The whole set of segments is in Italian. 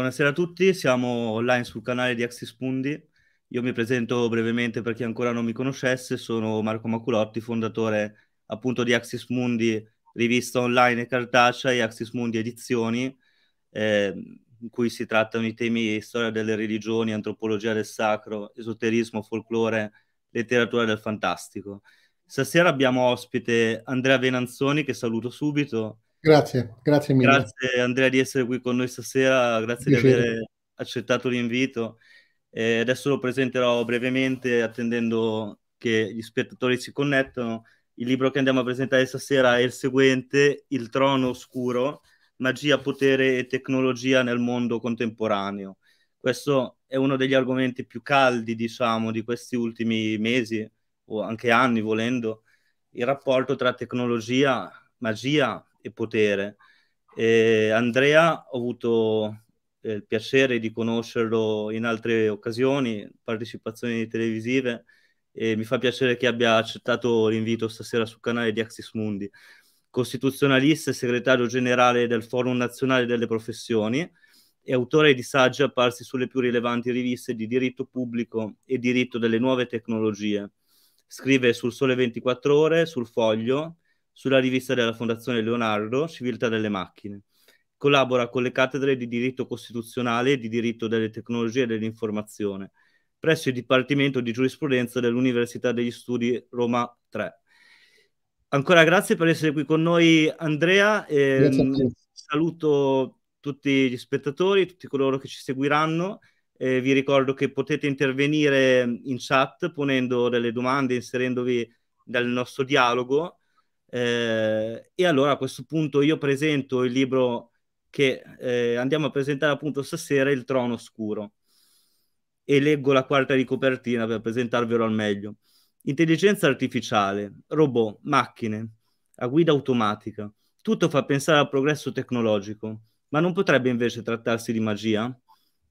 Buonasera a tutti, siamo online sul canale di Axis Mundi. Io mi presento brevemente per chi ancora non mi conoscesse, sono Marco Maculotti, fondatore appunto di Axis Mundi, rivista online e cartacea e Axis Mundi Edizioni, eh, in cui si trattano i temi storia delle religioni, antropologia del sacro, esoterismo, folklore, letteratura del fantastico. Stasera abbiamo ospite Andrea Venanzoni, che saluto subito, Grazie, grazie mille. Grazie Andrea di essere qui con noi stasera, grazie Piacere. di aver accettato l'invito. Eh, adesso lo presenterò brevemente attendendo che gli spettatori si connettano. Il libro che andiamo a presentare stasera è il seguente, Il trono oscuro, magia, potere e tecnologia nel mondo contemporaneo. Questo è uno degli argomenti più caldi, diciamo, di questi ultimi mesi o anche anni, volendo, il rapporto tra tecnologia, magia, e potere. Eh, Andrea ho avuto eh, il piacere di conoscerlo in altre occasioni, partecipazioni televisive e mi fa piacere che abbia accettato l'invito stasera sul canale di Axis Mundi. Costituzionalista e segretario generale del Forum Nazionale delle Professioni e autore di saggi apparsi sulle più rilevanti riviste di diritto pubblico e diritto delle nuove tecnologie. Scrive sul Sole 24 Ore, sul Foglio sulla rivista della Fondazione Leonardo, Civiltà delle macchine. Collabora con le cattedre di diritto costituzionale e di diritto delle tecnologie e dell'informazione presso il Dipartimento di Giurisprudenza dell'Università degli Studi Roma 3. Ancora grazie per essere qui con noi Andrea. Ehm, saluto tutti gli spettatori, tutti coloro che ci seguiranno. Eh, vi ricordo che potete intervenire in chat ponendo delle domande, inserendovi nel nostro dialogo eh, e allora a questo punto io presento il libro che eh, andiamo a presentare appunto stasera, Il Trono Oscuro, e leggo la quarta di copertina per presentarvelo al meglio. Intelligenza artificiale, robot, macchine, a guida automatica, tutto fa pensare al progresso tecnologico, ma non potrebbe invece trattarsi di magia?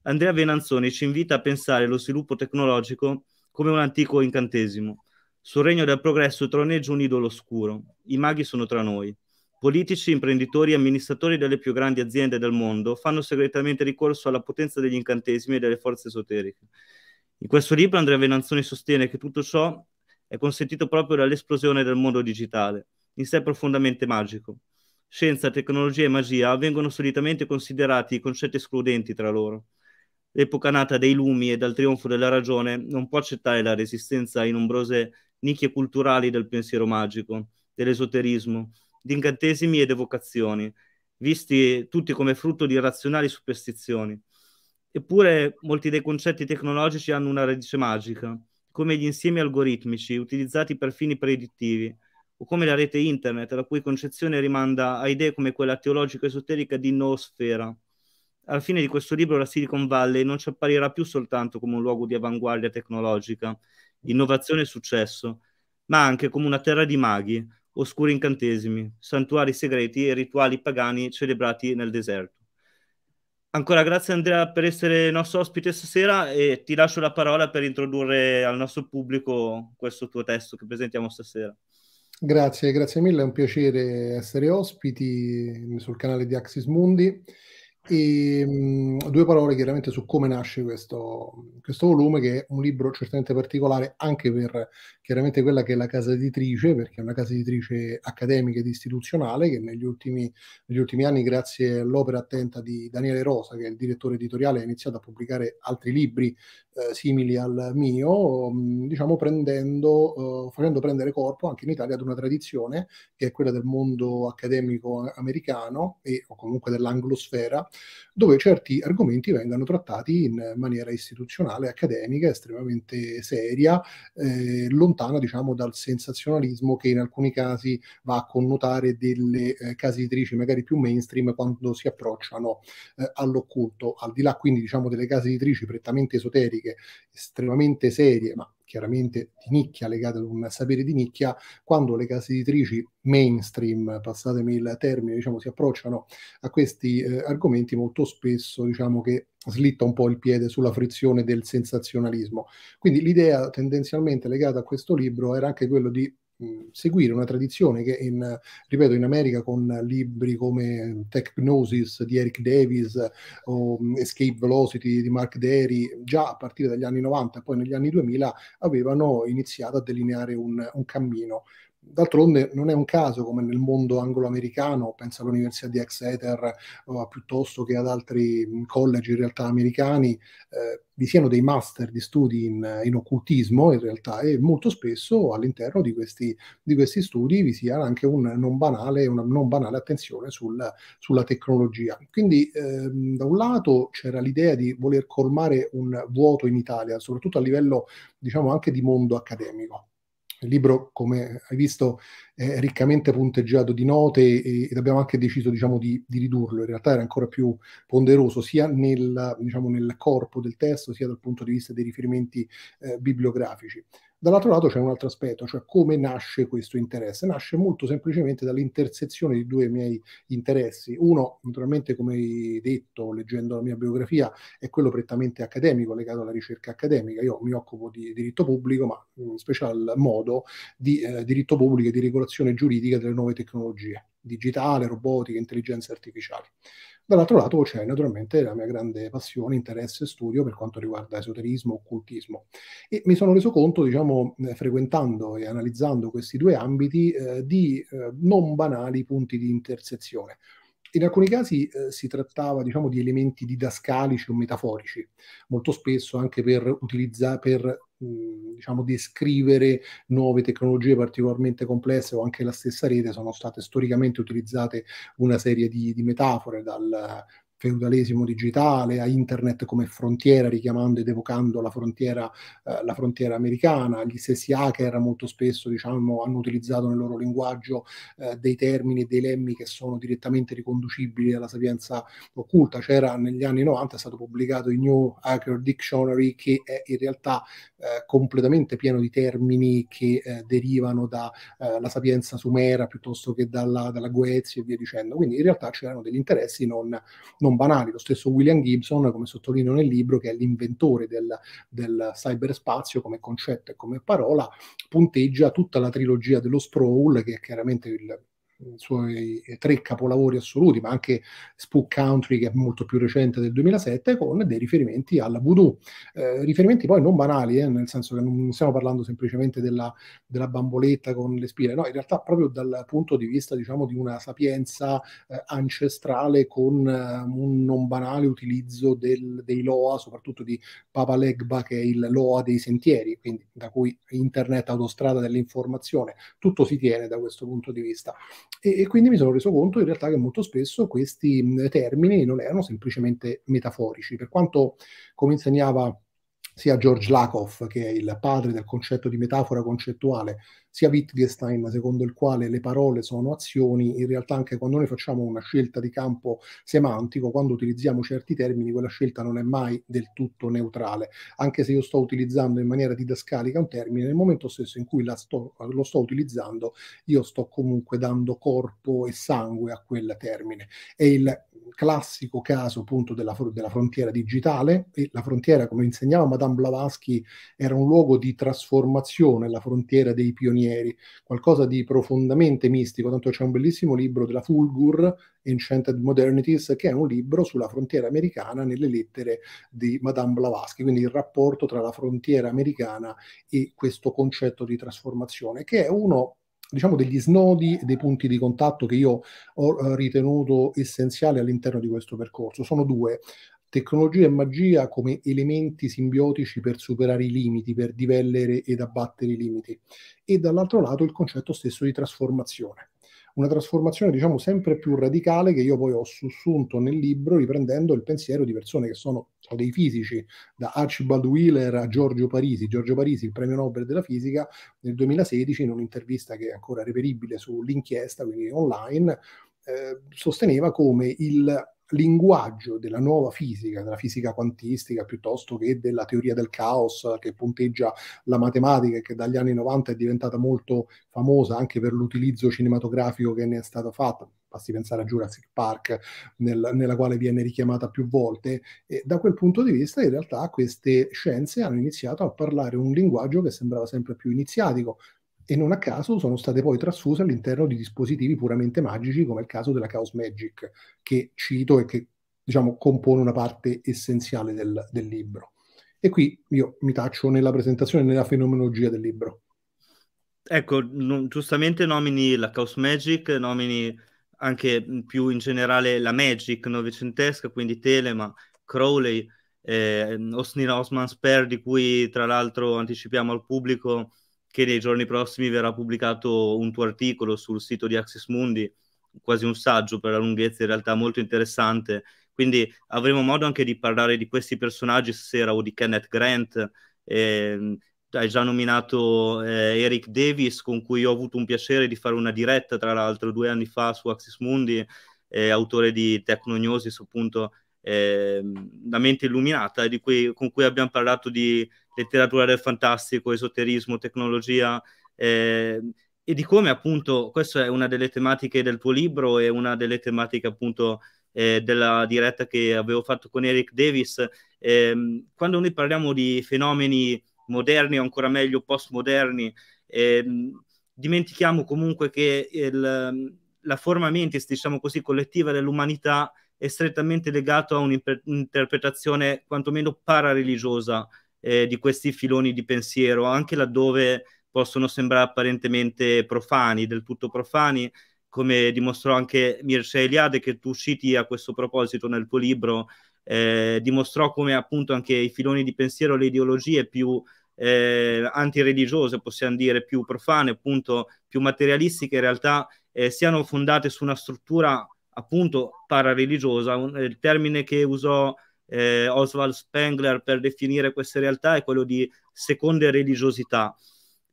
Andrea Venanzoni ci invita a pensare lo sviluppo tecnologico come un antico incantesimo, sul regno del progresso troneggia un idolo oscuro. I maghi sono tra noi. Politici, imprenditori e amministratori delle più grandi aziende del mondo fanno segretamente ricorso alla potenza degli incantesimi e delle forze esoteriche. In questo libro Andrea Venanzoni sostiene che tutto ciò è consentito proprio dall'esplosione del mondo digitale, in sé profondamente magico. Scienza, tecnologia e magia vengono solitamente considerati concetti escludenti tra loro. L'epoca nata dei lumi e dal trionfo della ragione non può accettare la resistenza in numerose nicchie culturali del pensiero magico, dell'esoterismo, di incantesimi ed evocazioni, visti tutti come frutto di razionali superstizioni. Eppure molti dei concetti tecnologici hanno una radice magica, come gli insiemi algoritmici utilizzati per fini predittivi, o come la rete internet, la cui concezione rimanda a idee come quella teologico-esoterica di noosfera. Alla fine di questo libro la Silicon Valley non ci apparirà più soltanto come un luogo di avanguardia tecnologica, innovazione e successo, ma anche come una terra di maghi, oscuri incantesimi, santuari segreti e rituali pagani celebrati nel deserto. Ancora grazie Andrea per essere nostro ospite stasera e ti lascio la parola per introdurre al nostro pubblico questo tuo testo che presentiamo stasera. Grazie, grazie mille, è un piacere essere ospiti sul canale di Axis Mundi. E, ehm, mh, due parole chiaramente su come nasce questo, questo, volume, che è un libro certamente particolare anche per chiaramente quella che è la casa editrice, perché è una casa editrice accademica ed istituzionale che negli ultimi, negli ultimi anni, grazie all'opera attenta di Daniele Rosa, che è il direttore editoriale, ha iniziato a pubblicare altri libri eh, simili al mio, mm, diciamo prendendo, eh, facendo prendere corpo anche in Italia ad una tradizione che è quella del mondo accademico americano e, o comunque dell'anglosfera, dove certi argomenti vengono trattati in maniera istituzionale, accademica, estremamente seria, eh, lontana diciamo dal sensazionalismo che in alcuni casi va a connotare delle eh, case editrici magari più mainstream quando si approcciano eh, all'occulto. Al di là quindi diciamo delle case editrici prettamente esoteriche, tematiche estremamente serie, ma chiaramente di nicchia, legate ad un sapere di nicchia, quando le case editrici mainstream, passatemi il termine, diciamo, si approcciano a questi eh, argomenti molto spesso, diciamo che slitta un po' il piede sulla frizione del sensazionalismo. Quindi l'idea tendenzialmente legata a questo libro era anche quello di seguire una tradizione che, in, ripeto, in America con libri come Technosis di Eric Davis o Escape Velocity di Mark Derry, già a partire dagli anni 90 e poi negli anni 2000 avevano iniziato a delineare un, un cammino. D'altronde non è un caso come nel mondo anglo-americano, penso all'Università di Exeter o, piuttosto che ad altri college in realtà americani, eh, vi siano dei master di studi in, in, occultismo in realtà e molto spesso all'interno di questi, di questi studi vi sia anche un non banale, una non banale attenzione sul, sulla tecnologia. Quindi ehm, da un lato c'era l'idea di voler colmare un vuoto in Italia, soprattutto a livello diciamo anche di mondo accademico il libro, come hai visto, è riccamente punteggiato di note ed abbiamo anche deciso diciamo, di, di, ridurlo. In realtà era ancora più ponderoso sia nel, diciamo, nel, corpo del testo sia dal punto di vista dei riferimenti eh, bibliografici. Dall'altro lato c'è un altro aspetto, cioè come nasce questo interesse. Nasce molto semplicemente dall'intersezione di due miei interessi. Uno, naturalmente, come hai detto leggendo la mia biografia, è quello prettamente accademico, legato alla ricerca accademica. Io mi occupo di diritto pubblico, ma in special modo di eh, diritto pubblico e di regolazione giuridica delle nuove tecnologie digitale, robotica, intelligenze artificiali. Dall'altro lato c'è naturalmente la mia grande passione, interesse e studio per quanto riguarda esoterismo, occultismo. E mi sono reso conto, diciamo, eh, frequentando e analizzando questi due ambiti, eh, di eh, non banali punti di intersezione in alcuni casi eh, si trattava diciamo, di elementi didascalici o metaforici, molto spesso anche per, utilizza, per mh, diciamo, descrivere nuove tecnologie particolarmente complesse o anche la stessa rete sono state storicamente utilizzate una serie di, di metafore dal, feudalesimo digitale, a internet come frontiera, richiamando ed evocando la frontiera, eh, la frontiera americana. Gli stessi hacker molto spesso diciamo, hanno utilizzato nel loro linguaggio eh, dei termini e dei lemmi che sono direttamente riconducibili alla sapienza occulta. C'era negli anni 90, è stato pubblicato il New Hacker Dictionary che è in realtà eh, completamente pieno di termini che eh, derivano dalla eh, sapienza sumera piuttosto che dalla, dalla Goezia e via dicendo. Quindi in realtà c'erano degli interessi non, non non banali. Lo stesso William Gibson, come sottolineo nel libro, che è l'inventore del, del cyberspazio come concetto e come parola, punteggia tutta la trilogia dello sprawl, che è chiaramente il i suoi tre capolavori assoluti, ma anche Spook Country, che è molto più recente del 2007, con dei riferimenti alla voodoo. Eh, riferimenti poi non banali, eh, nel senso che non stiamo parlando semplicemente della, della, bamboletta con le spine, no, in realtà proprio dal punto di vista, diciamo, di una sapienza eh, ancestrale con eh, un non banale utilizzo del, dei Loa, soprattutto di Papa Legba, che è il Loa dei sentieri, quindi da cui internet, autostrada dell'informazione, tutto si tiene da questo punto di vista. E, e, quindi mi sono reso conto in realtà che molto spesso questi mh, termini non erano semplicemente metaforici, per quanto come insegnava sia George Lakoff, che è il padre del concetto di metafora concettuale, sia Wittgenstein, secondo il quale le parole sono azioni, in realtà anche quando noi facciamo una scelta di campo semantico, quando utilizziamo certi termini, quella scelta non è mai del tutto neutrale. Anche se io sto utilizzando in maniera didascalica un termine, nel momento stesso in cui sto, lo sto utilizzando, io sto comunque dando corpo e sangue a quel termine. È il classico caso appunto della, della frontiera digitale, e la frontiera, come insegnava Madame Blavatsky, era un luogo di trasformazione, la frontiera dei pionieri stranieri, qualcosa di profondamente mistico, tanto c'è un bellissimo libro della Fulgur, Enchanted Modernities, che è un libro sulla frontiera americana nelle lettere di Madame Blavatsky, quindi il rapporto tra la frontiera americana e questo concetto di trasformazione, che è uno diciamo degli snodi e dei punti di contatto che io ho eh, ritenuto essenziali all'interno di questo percorso. Sono due tecnologia e magia come elementi simbiotici per superare i limiti, per divellere ed abbattere i limiti, e dall'altro lato il concetto stesso di trasformazione. Una trasformazione, diciamo, sempre più radicale che io poi ho sussunto nel libro riprendendo il pensiero di persone che sono, sono dei fisici, da Archibald Wheeler a Giorgio Parisi. Giorgio Parisi, il premio Nobel della fisica, nel 2016, in un'intervista che è ancora reperibile sull'inchiesta, quindi online, eh, sosteneva come il linguaggio della nuova fisica, della fisica quantistica piuttosto che della teoria del caos che punteggia la matematica e che dagli anni 90 è diventata molto famosa anche per l'utilizzo cinematografico che ne è stato fatto, basti pensare a Jurassic Park, nel, nella quale viene richiamata più volte, e da quel punto di vista in realtà queste scienze hanno iniziato a parlare un linguaggio che sembrava sempre più iniziatico, e non a caso sono state poi trasfuse all'interno di dispositivi puramente magici, come il caso della Chaos Magic, che cito e che diciamo, compone una parte essenziale del, del libro. E qui io mi taccio nella presentazione e nella fenomenologia del libro. Ecco, non, giustamente nomini la Chaos Magic, nomini anche più in generale la Magic novecentesca, quindi Telema, Crowley, eh, Austin Osman Spare, di cui tra l'altro anticipiamo al pubblico che nei giorni prossimi verrà pubblicato un tuo articolo sul sito di Axis Mundi, quasi un saggio per la lunghezza, in realtà molto interessante. Quindi avremo modo anche di parlare di questi personaggi stasera o di Kenneth Grant. Eh, hai già nominato eh, Eric Davis, con cui ho avuto un piacere di fare una diretta, tra l'altro, due anni fa su Axis Mundi, eh, autore di Tecnognosis, appunto, eh, la mente illuminata cui, con cui abbiamo parlato di letteratura del fantastico, esoterismo, tecnologia eh, e di come appunto questa è una delle tematiche del tuo libro e una delle tematiche appunto eh, della diretta che avevo fatto con Eric Davis. Ehm, quando noi parliamo di fenomeni moderni o ancora meglio postmoderni, ehm, dimentichiamo comunque che il, la forma mentis, diciamo così, collettiva dell'umanità è strettamente legato a un'interpretazione quantomeno parareligiosa eh, di questi filoni di pensiero, anche laddove possono sembrare apparentemente profani, del tutto profani, come dimostrò anche Mircea Eliade, che tu citi a questo proposito nel tuo libro, eh, dimostrò come appunto anche i filoni di pensiero, le ideologie più eh, antireligiose, possiamo dire, più profane, appunto più materialistiche, in realtà eh, siano fondate su una struttura appunto parareligiosa. Un, eh, il termine che usò eh, Oswald Spengler per definire queste realtà è quello di seconde religiosità.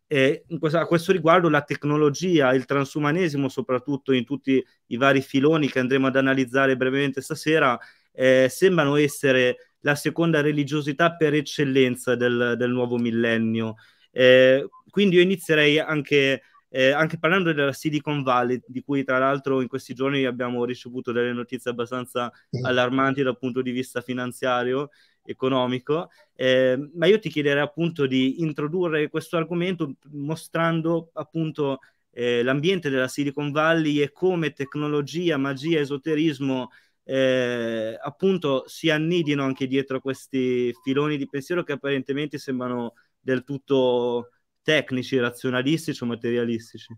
E questo, a questo riguardo la tecnologia, il transumanesimo soprattutto in tutti i vari filoni che andremo ad analizzare brevemente stasera, eh, sembrano essere la seconda religiosità per eccellenza del, del nuovo millennio. Eh, quindi io inizierei anche eh, anche parlando della Silicon Valley, di cui tra l'altro in questi giorni abbiamo ricevuto delle notizie abbastanza allarmanti dal punto di vista finanziario, economico, eh, ma io ti chiederei appunto di introdurre questo argomento mostrando appunto eh, l'ambiente della Silicon Valley e come tecnologia, magia, esoterismo eh, appunto si annidino anche dietro questi filoni di pensiero che apparentemente sembrano del tutto tecnici, razionalistici o materialistici?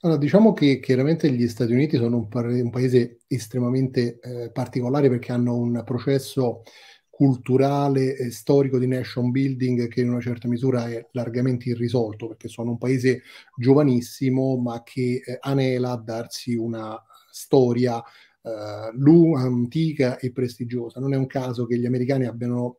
Allora, diciamo che chiaramente gli Stati Uniti sono un, pa- un paese estremamente eh, particolare perché hanno un processo culturale e storico di nation building che in una certa misura è largamente irrisolto perché sono un paese giovanissimo ma che eh, anela a darsi una storia eh, lunga, antica e prestigiosa. Non è un caso che gli americani abbiano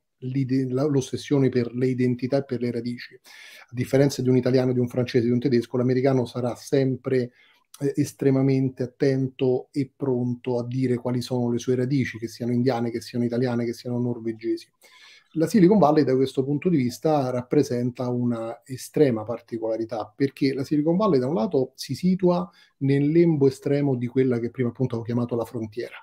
l'ossessione per le identità e per le radici. A differenza di un italiano, di un francese, di un tedesco, l'americano sarà sempre eh, estremamente attento e pronto a dire quali sono le sue radici, che siano indiane, che siano italiane, che siano norvegesi. La Silicon Valley da questo punto di vista rappresenta una estrema particolarità perché la Silicon Valley da un lato si situa nel lembo estremo di quella che prima appunto ho chiamato la frontiera,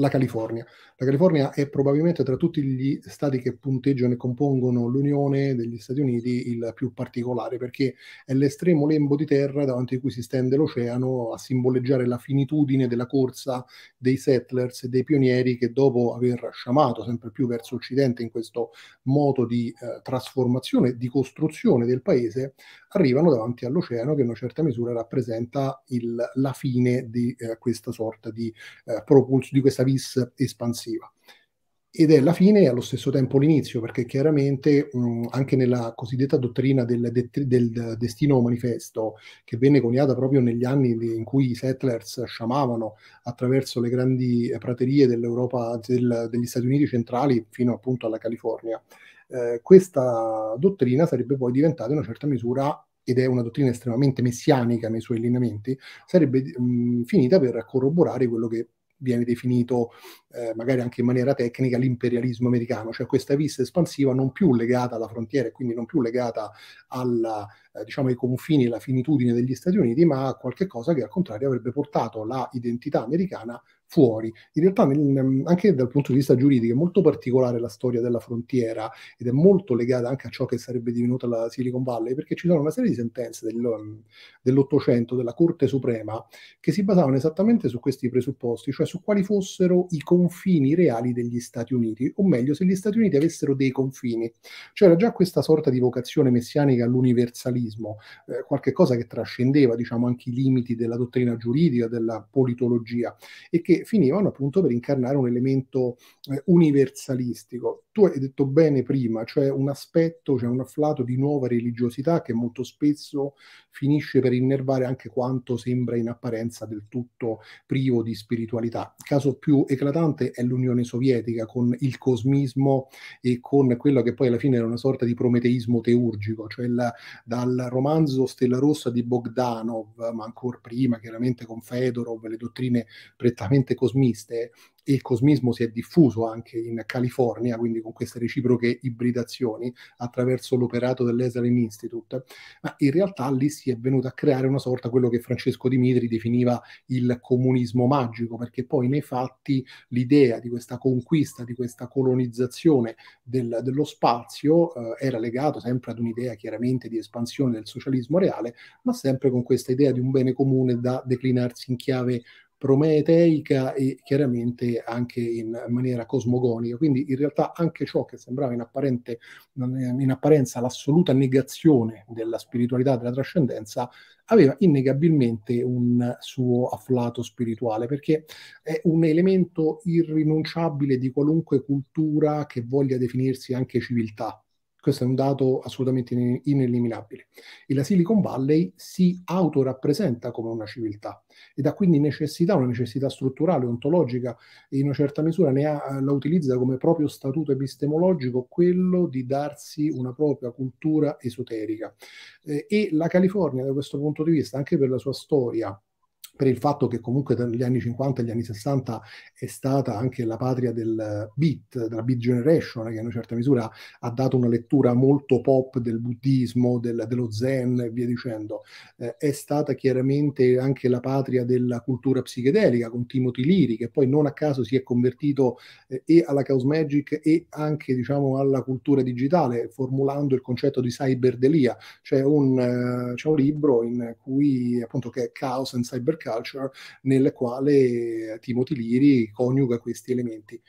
la California. La California è probabilmente tra tutti gli stati che punteggiano e compongono l'Unione degli Stati Uniti il più particolare perché è l'estremo lembo di terra davanti a cui si stende l'oceano a simboleggiare la finitudine della corsa dei settlers e dei pionieri che dopo aver sciamato sempre più verso occidente in questo moto di eh, trasformazione, di costruzione del paese, arrivano davanti all'oceano che in una certa misura rappresenta il, la fine di eh, questa sorta di eh, propulsione, di questa vis espansiva. Ed è la fine e allo stesso tempo l'inizio, perché chiaramente mh, mm, anche nella cosiddetta dottrina del, de, del, destino manifesto, che venne coniata proprio negli anni in cui i settlers sciamavano attraverso le grandi praterie dell'Europa, del, degli Stati Uniti centrali fino appunto alla California, eh, questa dottrina sarebbe poi diventata in una certa misura ed è una dottrina estremamente messianica nei suoi allineamenti, sarebbe mh, mm, finita per corroborare quello che viene definito eh, magari anche in maniera tecnica l'imperialismo americano, cioè questa vista espansiva non più legata alla frontiera e quindi non più legata alla, eh, diciamo, ai confini e alla finitudine degli Stati Uniti, ma a qualcosa che al contrario avrebbe portato la identità americana fuori. In realtà anche dal punto di vista giuridico è molto particolare la storia della frontiera ed è molto legata anche a ciò che sarebbe divenuta la Silicon Valley, perché ci sono una serie di sentenze del, dell'Ottocento della Corte Suprema che si basavano esattamente su questi presupposti, cioè su quali fossero i confini reali degli Stati Uniti, o meglio se gli Stati Uniti avessero dei confini. C'era già questa sorta di vocazione messianica all'universalismo, eh, qualche cosa che trascendeva diciamo, anche i limiti della dottrina giuridica, della politologia e che finivano appunto per incarnare un elemento eh, universalistico tu hai detto bene prima, cioè un aspetto, cioè un afflato di nuova religiosità che molto spesso finisce per innervare anche quanto sembra in apparenza del tutto privo di spiritualità. Il caso più eclatante è l'Unione Sovietica con il cosmismo e con quello che poi alla fine era una sorta di prometeismo teurgico, cioè la, dal romanzo Stella Rossa di Bogdanov, ma ancora prima chiaramente con Fedorov, le dottrine prettamente cosmiste, e il cosmismo si è diffuso anche in California, quindi con queste reciproche ibridazioni attraverso l'operato dell'Esalen Institute, ma in realtà lì si è venuto a creare una sorta quello che Francesco Dimitri definiva il comunismo magico, perché poi nei fatti l'idea di questa conquista, di questa colonizzazione del, dello spazio eh, era legata sempre ad un'idea chiaramente di espansione del socialismo reale, ma sempre con questa idea di un bene comune da declinarsi in chiave prometeica e chiaramente anche in maniera cosmogonica. Quindi in realtà anche ciò che sembrava in, apparente, in apparenza l'assoluta negazione della spiritualità, della trascendenza, aveva innegabilmente un suo afflato spirituale, perché è un elemento irrinunciabile di qualunque cultura che voglia definirsi anche civiltà questo è un dato assolutamente ineliminabile. E la Silicon Valley si autorappresenta come una civiltà ed ha quindi necessità, una necessità strutturale, ontologica, e in una certa misura ha, la utilizza come proprio statuto epistemologico quello di darsi una propria cultura esoterica. Eh, e la California, da questo punto di vista, anche per la sua storia, per il fatto che comunque dagli anni 50 agli anni 60 è stata anche la patria del beat, della beat generation, che in una certa misura ha dato una lettura molto pop del buddismo, del, dello zen e via dicendo. Eh, è stata chiaramente anche la patria della cultura psichedelica con Timothy Leary, che poi non a caso si è convertito eh, e alla Chaos Magic e anche diciamo, alla cultura digitale, formulando il concetto di cyberdelia. C'è un, eh, c'è un libro in cui appunto che è Chaos and Cyberchaos culture nel quale Timothy Leary coniuga questi elementi.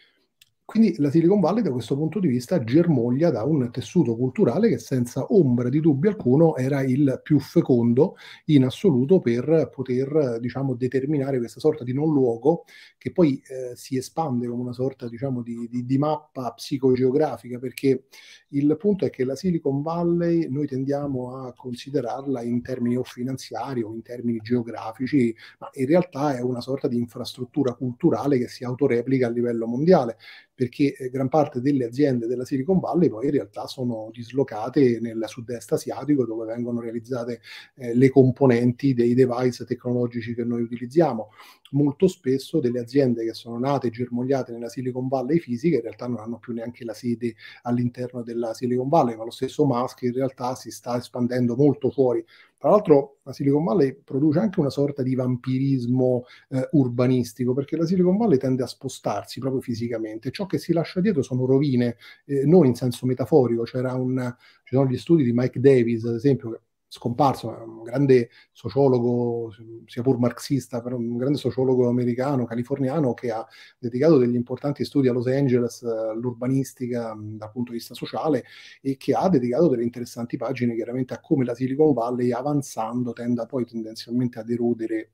Quindi la Silicon Valley da questo punto di vista germoglia da un tessuto culturale che senza ombra di dubbio alcuno era il più fecondo in assoluto per poter diciamo, determinare questa sorta di non luogo che poi eh, si espande come una sorta diciamo, di, di, di, mappa psicogeografica perché il punto è che la Silicon Valley noi tendiamo a considerarla in termini o finanziari o in termini geografici, ma in realtà è una sorta di infrastruttura culturale che si autoreplica a livello mondiale perché eh, gran parte delle aziende della Silicon Valley poi in realtà sono dislocate nel sud-est asiatico dove vengono realizzate eh, le componenti dei device tecnologici che noi utilizziamo molto spesso delle aziende che sono nate e germogliate nella Silicon Valley fisica in realtà non hanno più neanche la sede all'interno della Silicon Valley, ma lo stesso Musk in realtà si sta espandendo molto fuori. Tra l'altro la Silicon Valley produce anche una sorta di vampirismo eh, urbanistico, perché la Silicon Valley tende a spostarsi proprio fisicamente. Ciò che si lascia dietro sono rovine, eh, non in senso metaforico. C'era un, ci sono gli studi di Mike Davis, ad esempio, che scomparso, un grande sociologo, sia pur marxista, però un grande sociologo americano, californiano, che ha dedicato degli importanti studi a Los Angeles, all'urbanistica mm, dal punto di vista sociale e che ha dedicato delle interessanti pagine chiaramente a come la Silicon Valley avanzando tenda poi tendenzialmente ad erodere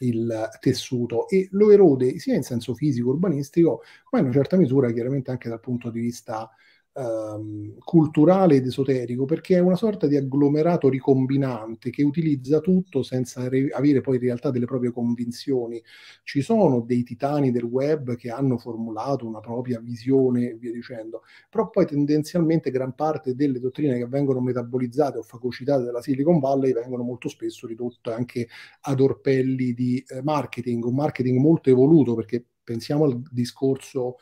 il tessuto e lo erode sia in senso fisico urbanistico ma in una certa misura chiaramente anche dal punto di vista ehm, culturale ed esoterico, perché è una sorta di agglomerato ricombinante che utilizza tutto senza re- avere poi in realtà delle proprie convinzioni. Ci sono dei titani del web che hanno formulato una propria visione e via dicendo, però poi tendenzialmente gran parte delle dottrine che vengono metabolizzate o fagocitate dalla Silicon Valley vengono molto spesso ridotte anche ad orpelli di eh, marketing, un marketing molto evoluto perché pensiamo al discorso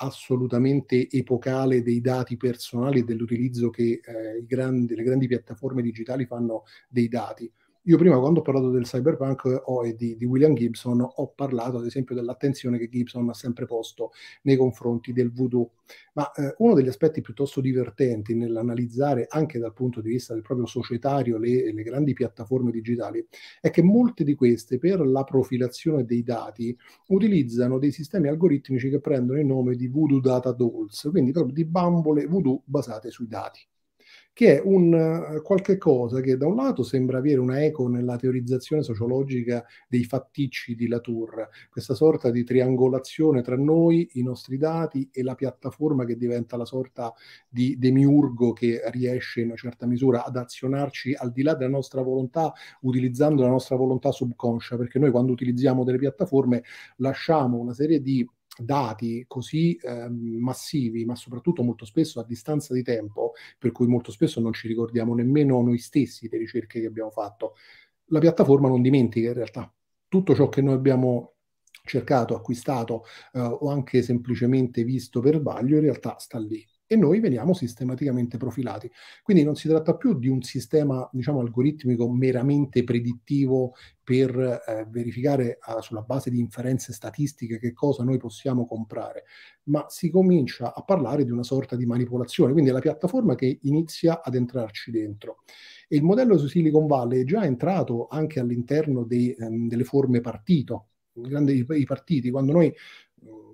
assolutamente epocale dei dati personali e dell'utilizzo che eh, grandi, le grandi piattaforme digitali fanno dei dati io prima quando ho parlato del cyberpunk oh, e di, di, William Gibson ho parlato ad esempio dell'attenzione che Gibson ha sempre posto nei confronti del voodoo, ma eh, uno degli aspetti piuttosto divertenti nell'analizzare anche dal punto di vista del proprio societario le, le grandi piattaforme digitali è che molte di queste per la profilazione dei dati utilizzano dei sistemi algoritmici che prendono il nome di voodoo data dolls, quindi proprio di bambole voodoo basate sui dati che è un eh, qualche cosa che da un lato sembra avere una eco nella teorizzazione sociologica dei fatticci di Latour, questa sorta di triangolazione tra noi, i nostri dati e la piattaforma che diventa la sorta di demiurgo che riesce in una certa misura ad azionarci al di là della nostra volontà utilizzando la nostra volontà subconscia, perché noi quando utilizziamo delle piattaforme lasciamo una serie di dati così eh, massivi, ma soprattutto molto spesso a distanza di tempo, per cui molto spesso non ci ricordiamo nemmeno noi stessi le ricerche che abbiamo fatto, la piattaforma non dimentica in realtà tutto ciò che noi abbiamo cercato, acquistato eh, o anche semplicemente visto per vaglio in realtà sta lì e noi veniamo sistematicamente profilati. Quindi non si tratta più di un sistema, diciamo, algoritmico meramente predittivo per eh, verificare eh, sulla base di inferenze statistiche che cosa noi possiamo comprare, ma si comincia a parlare di una sorta di manipolazione, quindi è la piattaforma che inizia ad entrarci dentro. E il modello su Silicon Valley è già entrato anche all'interno dei, ehm, delle forme partito, Grande, i, partiti, quando noi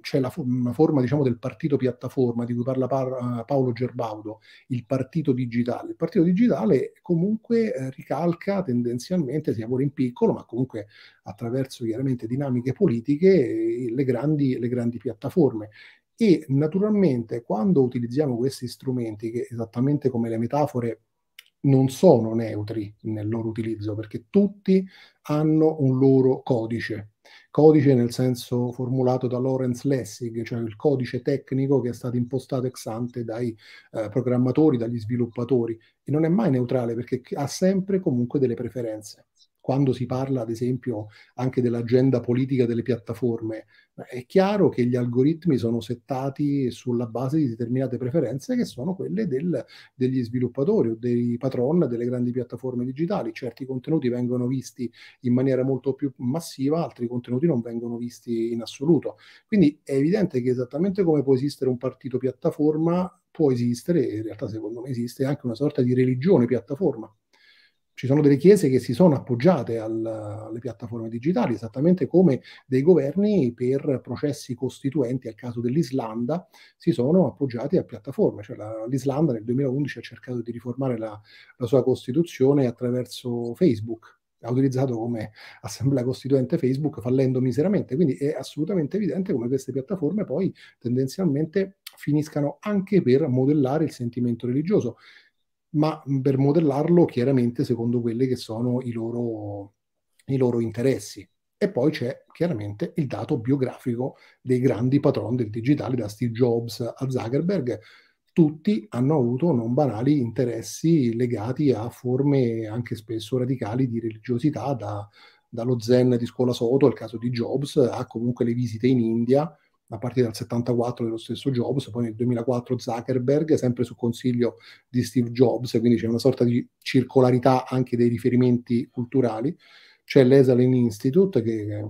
c'è la, una forma diciamo, del partito piattaforma di cui parla pa- eh, Paolo Gerbaudo, il partito digitale. Il partito digitale comunque eh, ricalca tendenzialmente, sia pure in piccolo, ma comunque attraverso chiaramente dinamiche politiche, eh, le, grandi, le grandi piattaforme. E naturalmente quando utilizziamo questi strumenti, che esattamente come le metafore non sono neutri nel loro utilizzo perché tutti hanno un loro codice, codice nel senso formulato da Lawrence Lessig, cioè il codice tecnico che è stato impostato ex ante dai eh, programmatori, dagli sviluppatori e non è mai neutrale perché ha sempre comunque delle preferenze quando si parla ad esempio anche dell'agenda politica delle piattaforme, è chiaro che gli algoritmi sono settati sulla base di determinate preferenze che sono quelle del, degli sviluppatori o dei patron delle grandi piattaforme digitali. Certi contenuti vengono visti in maniera molto più massiva, altri contenuti non vengono visti in assoluto. Quindi è evidente che esattamente come può esistere un partito piattaforma, può esistere, in realtà secondo me esiste anche una sorta di religione piattaforma. Ci sono delle chiese che si sono appoggiate al, alle piattaforme digitali, esattamente come dei governi per processi costituenti, al caso dell'Islanda, si sono appoggiati a piattaforme. Cioè la, L'Islanda nel 2011 ha cercato di riformare la, la sua Costituzione attraverso Facebook, ha utilizzato come assemblea costituente Facebook fallendo miseramente, quindi è assolutamente evidente come queste piattaforme poi tendenzialmente finiscano anche per modellare il sentimento religioso ma per modellarlo chiaramente secondo quelli che sono i loro, i loro interessi. E poi c'è chiaramente il dato biografico dei grandi patron del digitale, da Steve Jobs a Zuckerberg. Tutti hanno avuto non banali interessi legati a forme anche spesso radicali di religiosità, da, dallo zen di scuola Soto, al caso di Jobs, a comunque le visite in India, a partire dal 74 dello stesso Jobs, poi nel 2004 Zuckerberg, sempre su consiglio di Steve Jobs, quindi c'è una sorta di circolarità anche dei riferimenti culturali c'è l'Esalen Institute che,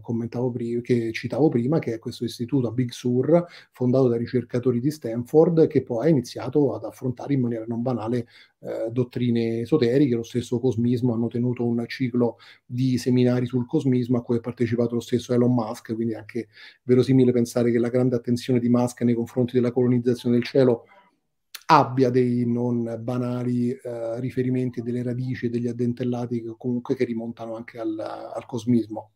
pri- che, citavo prima, che è questo istituto a Big Sur fondato da ricercatori di Stanford che poi ha iniziato ad affrontare in maniera non banale eh, dottrine esoteriche, lo stesso cosmismo, hanno tenuto un ciclo di seminari sul cosmismo a cui è partecipato lo stesso Elon Musk, quindi è anche verosimile pensare che la grande attenzione di Musk nei confronti della colonizzazione del cielo abbia dei non banali eh, riferimenti, delle radici, degli addentellati che comunque che rimontano anche al, al cosmismo.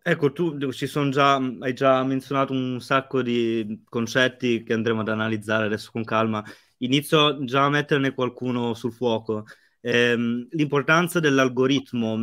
Ecco, tu già, hai già menzionato un sacco di concetti che andremo ad analizzare adesso con calma. Inizio già a metterne qualcuno sul fuoco. Eh, l'importanza dell'algoritmo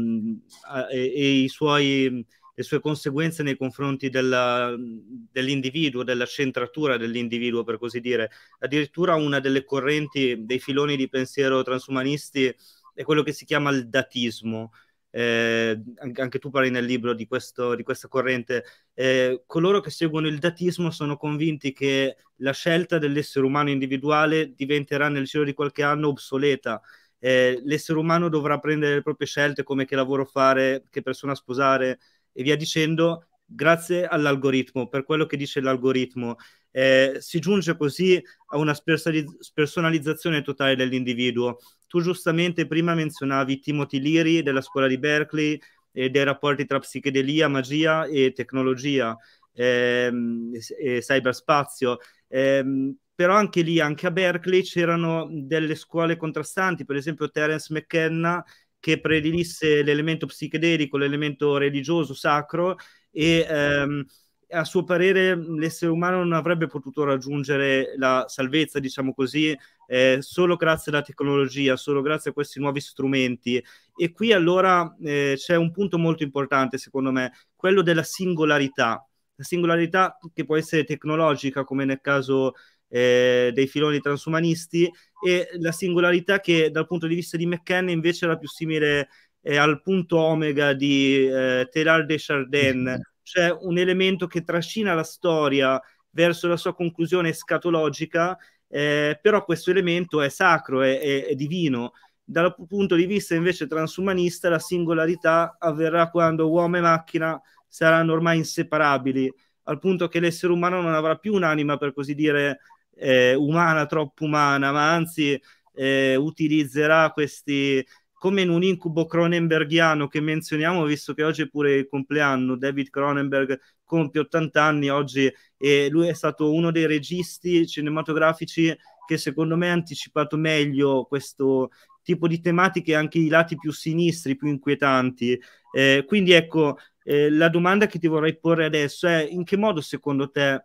eh, e, i suoi le sue conseguenze nei confronti della, dell'individuo, della centratura dell'individuo, per così dire. Addirittura una delle correnti dei filoni di pensiero transumanisti è quello che si chiama il datismo. Eh, anche tu parli nel libro di, questo, di questa corrente, eh, coloro che seguono il datismo sono convinti che la scelta dell'essere umano individuale diventerà nel giro di qualche anno obsoleta. Eh, l'essere umano dovrà prendere le proprie scelte come che lavoro fare, che persona sposare, e via dicendo, grazie all'algoritmo, per quello che dice l'algoritmo. Eh, si giunge così a una spersonalizzazione totale dell'individuo. Tu giustamente prima menzionavi Timothy Leary della scuola di Berkeley e dei rapporti tra psichedelia, magia e tecnologia ehm, e cyberspazio. Ehm, però anche lì, anche a Berkeley, c'erano delle scuole contrastanti, per esempio Terence McKenna che predilisse l'elemento psichedelico, l'elemento religioso, sacro e ehm, a suo parere l'essere umano non avrebbe potuto raggiungere la salvezza, diciamo così, eh, solo grazie alla tecnologia, solo grazie a questi nuovi strumenti. E qui allora eh, c'è un punto molto importante, secondo me, quello della singolarità. La singolarità che può essere tecnologica, come nel caso eh, dei filoni transumanisti e la singolarità che dal punto di vista di McKenna invece era più simile eh, al punto omega di eh, Teilhard de Chardin, cioè un elemento che trascina la storia verso la sua conclusione scatologica, eh, però questo elemento è sacro, è, è, è divino. Dal punto di vista invece transumanista, la singolarità avverrà quando uomo e macchina saranno ormai inseparabili, al punto che l'essere umano non avrà più un'anima, per così dire, eh, umana, troppo umana, ma anzi eh, utilizzerà questi come in un incubo cronenbergiano che menzioniamo, visto che oggi è pure il compleanno, David Cronenberg compie 80 anni oggi e lui è stato uno dei registi cinematografici che secondo me ha anticipato meglio questo tipo di tematiche, anche i lati più sinistri, più inquietanti. Eh, quindi ecco, eh, la domanda che ti vorrei porre adesso è in che modo secondo te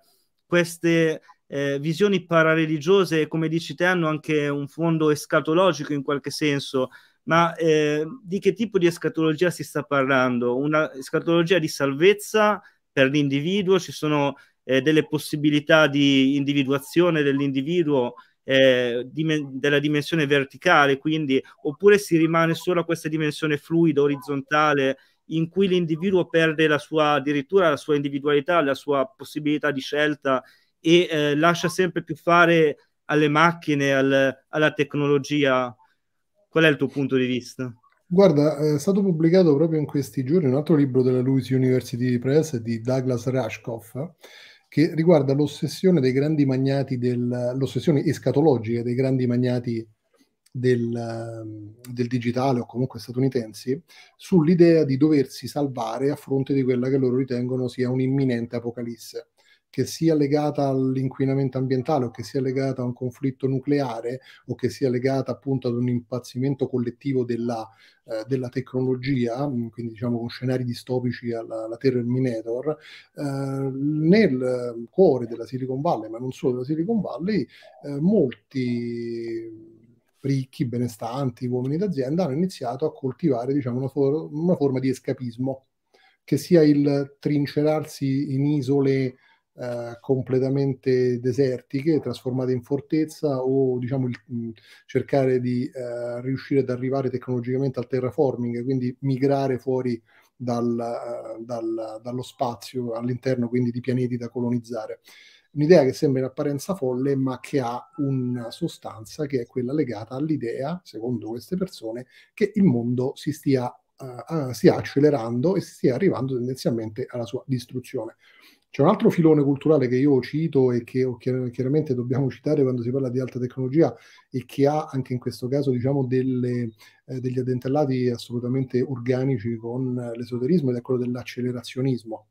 queste eh, visioni parareligiose, come dici te, hanno anche un fondo escatologico in qualche senso, ma eh, di che tipo di escatologia si sta parlando? Una escatologia di salvezza per l'individuo, ci sono eh, delle possibilità di individuazione dell'individuo eh, di, della dimensione verticale, quindi, oppure si rimane solo a questa dimensione fluida, orizzontale, in cui l'individuo perde la sua, addirittura la sua individualità, la sua possibilità di scelta e eh, lascia sempre più fare alle macchine, al, alla tecnologia. Qual è il tuo punto di vista? Guarda, eh, è stato pubblicato proprio in questi giorni un altro libro della Lewis University Press di Douglas Rushkoff che riguarda l'ossessione dei grandi magnati del, l'ossessione escatologica dei grandi magnati del, ehm, del, digitale o comunque statunitensi sull'idea di doversi salvare a fronte di quella che loro ritengono sia un'imminente apocalisse che sia legata all'inquinamento ambientale o che sia legata a un conflitto nucleare o che sia legata appunto ad un impazzimento collettivo della, eh, della tecnologia, mm, quindi diciamo con scenari distopici alla, alla Terminator, eh, nel cuore della Silicon Valley, ma non solo della Silicon Valley, eh, molti ricchi, benestanti, uomini d'azienda hanno iniziato a coltivare diciamo, una, for- una forma di escapismo, che sia il trincerarsi in isole eh, completamente desertiche, trasformate in fortezza o diciamo il, mh, mm, cercare di eh, riuscire ad arrivare tecnologicamente al terraforming, quindi migrare fuori dal, eh, dal, dallo spazio all'interno quindi di pianeti da colonizzare. Un'idea che sembra in apparenza folle, ma che ha una sostanza che è quella legata all'idea, secondo queste persone, che il mondo si stia, uh, stia accelerando e si stia arrivando tendenzialmente alla sua distruzione. C'è un altro filone culturale che io cito e che chiaramente dobbiamo citare quando si parla di alta tecnologia e che ha anche in questo caso diciamo, delle, eh, degli addentellati assolutamente organici con l'esoterismo ed è quello dell'accelerazionismo.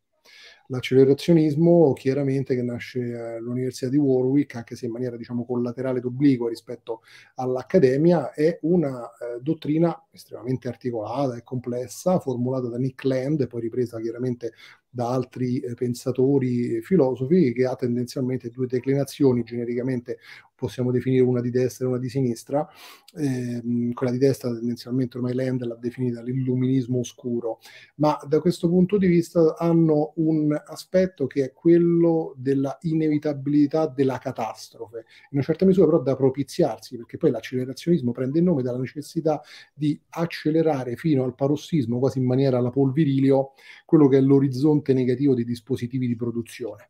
L'accelerazionismo chiaramente che nasce all'Università di Warwick, anche se in maniera diciamo collaterale d'obbligo rispetto all'Accademia, è una eh, dottrina estremamente articolata e complessa, formulata da Nick Land e poi ripresa chiaramente da altri eh, pensatori filosofi che ha tendenzialmente due declinazioni genericamente possiamo definire una di destra e una di sinistra. Eh, quella di destra tendenzialmente ormai Land l'ha definita l'illuminismo oscuro, ma da questo punto di vista hanno un aspetto che è quello della inevitabilità della catastrofe, in una certa misura però da propiziarsi, perché poi l'accelerazionismo prende il nome dalla necessità di accelerare fino al parossismo, quasi in maniera alla polvirilio, quello che è l'orizzonte negativo dei dispositivi di produzione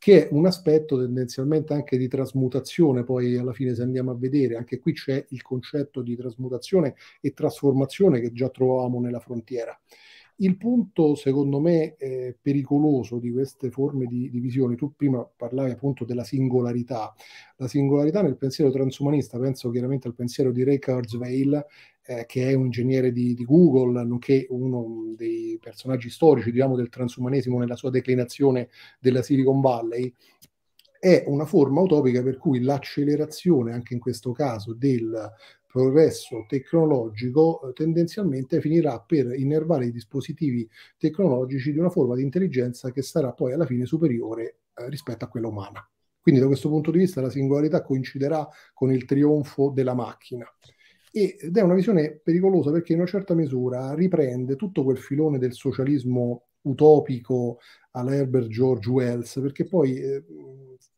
che è un aspetto tendenzialmente anche di trasmutazione, poi alla fine se andiamo a vedere, anche qui c'è il concetto di trasmutazione e trasformazione che già trovavamo nella frontiera. Il punto, secondo me, pericoloso di queste forme di divisione, tu prima parlavi appunto della singolarità, la singolarità nel pensiero transumanista, penso chiaramente al pensiero di Ray Kurzweil, eh, che è un ingegnere di, di, Google, nonché uno dei personaggi storici diciamo, del transumanesimo nella sua declinazione della Silicon Valley, è una forma utopica per cui l'accelerazione, anche in questo caso, del progresso tecnologico eh, tendenzialmente finirà per innervare i dispositivi tecnologici di una forma di intelligenza che sarà poi alla fine superiore eh, rispetto a quella umana. Quindi da questo punto di vista la singolarità coinciderà con il trionfo della macchina. Ed è una visione pericolosa perché in una certa misura riprende tutto quel filone del socialismo utopico all'Herbert George Wells, perché poi eh,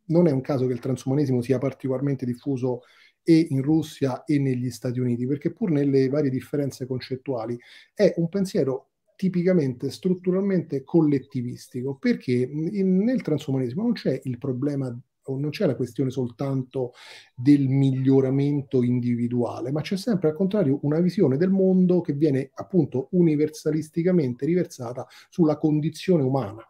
non è un caso che il transumanesimo sia particolarmente diffuso e in Russia e negli Stati Uniti, perché pur nelle varie differenze concettuali è un pensiero tipicamente strutturalmente collettivistico, perché in, nel transumanesimo non c'è il problema non c'è la questione soltanto del miglioramento individuale, ma c'è sempre al contrario una visione del mondo che viene appunto universalisticamente riversata sulla condizione umana.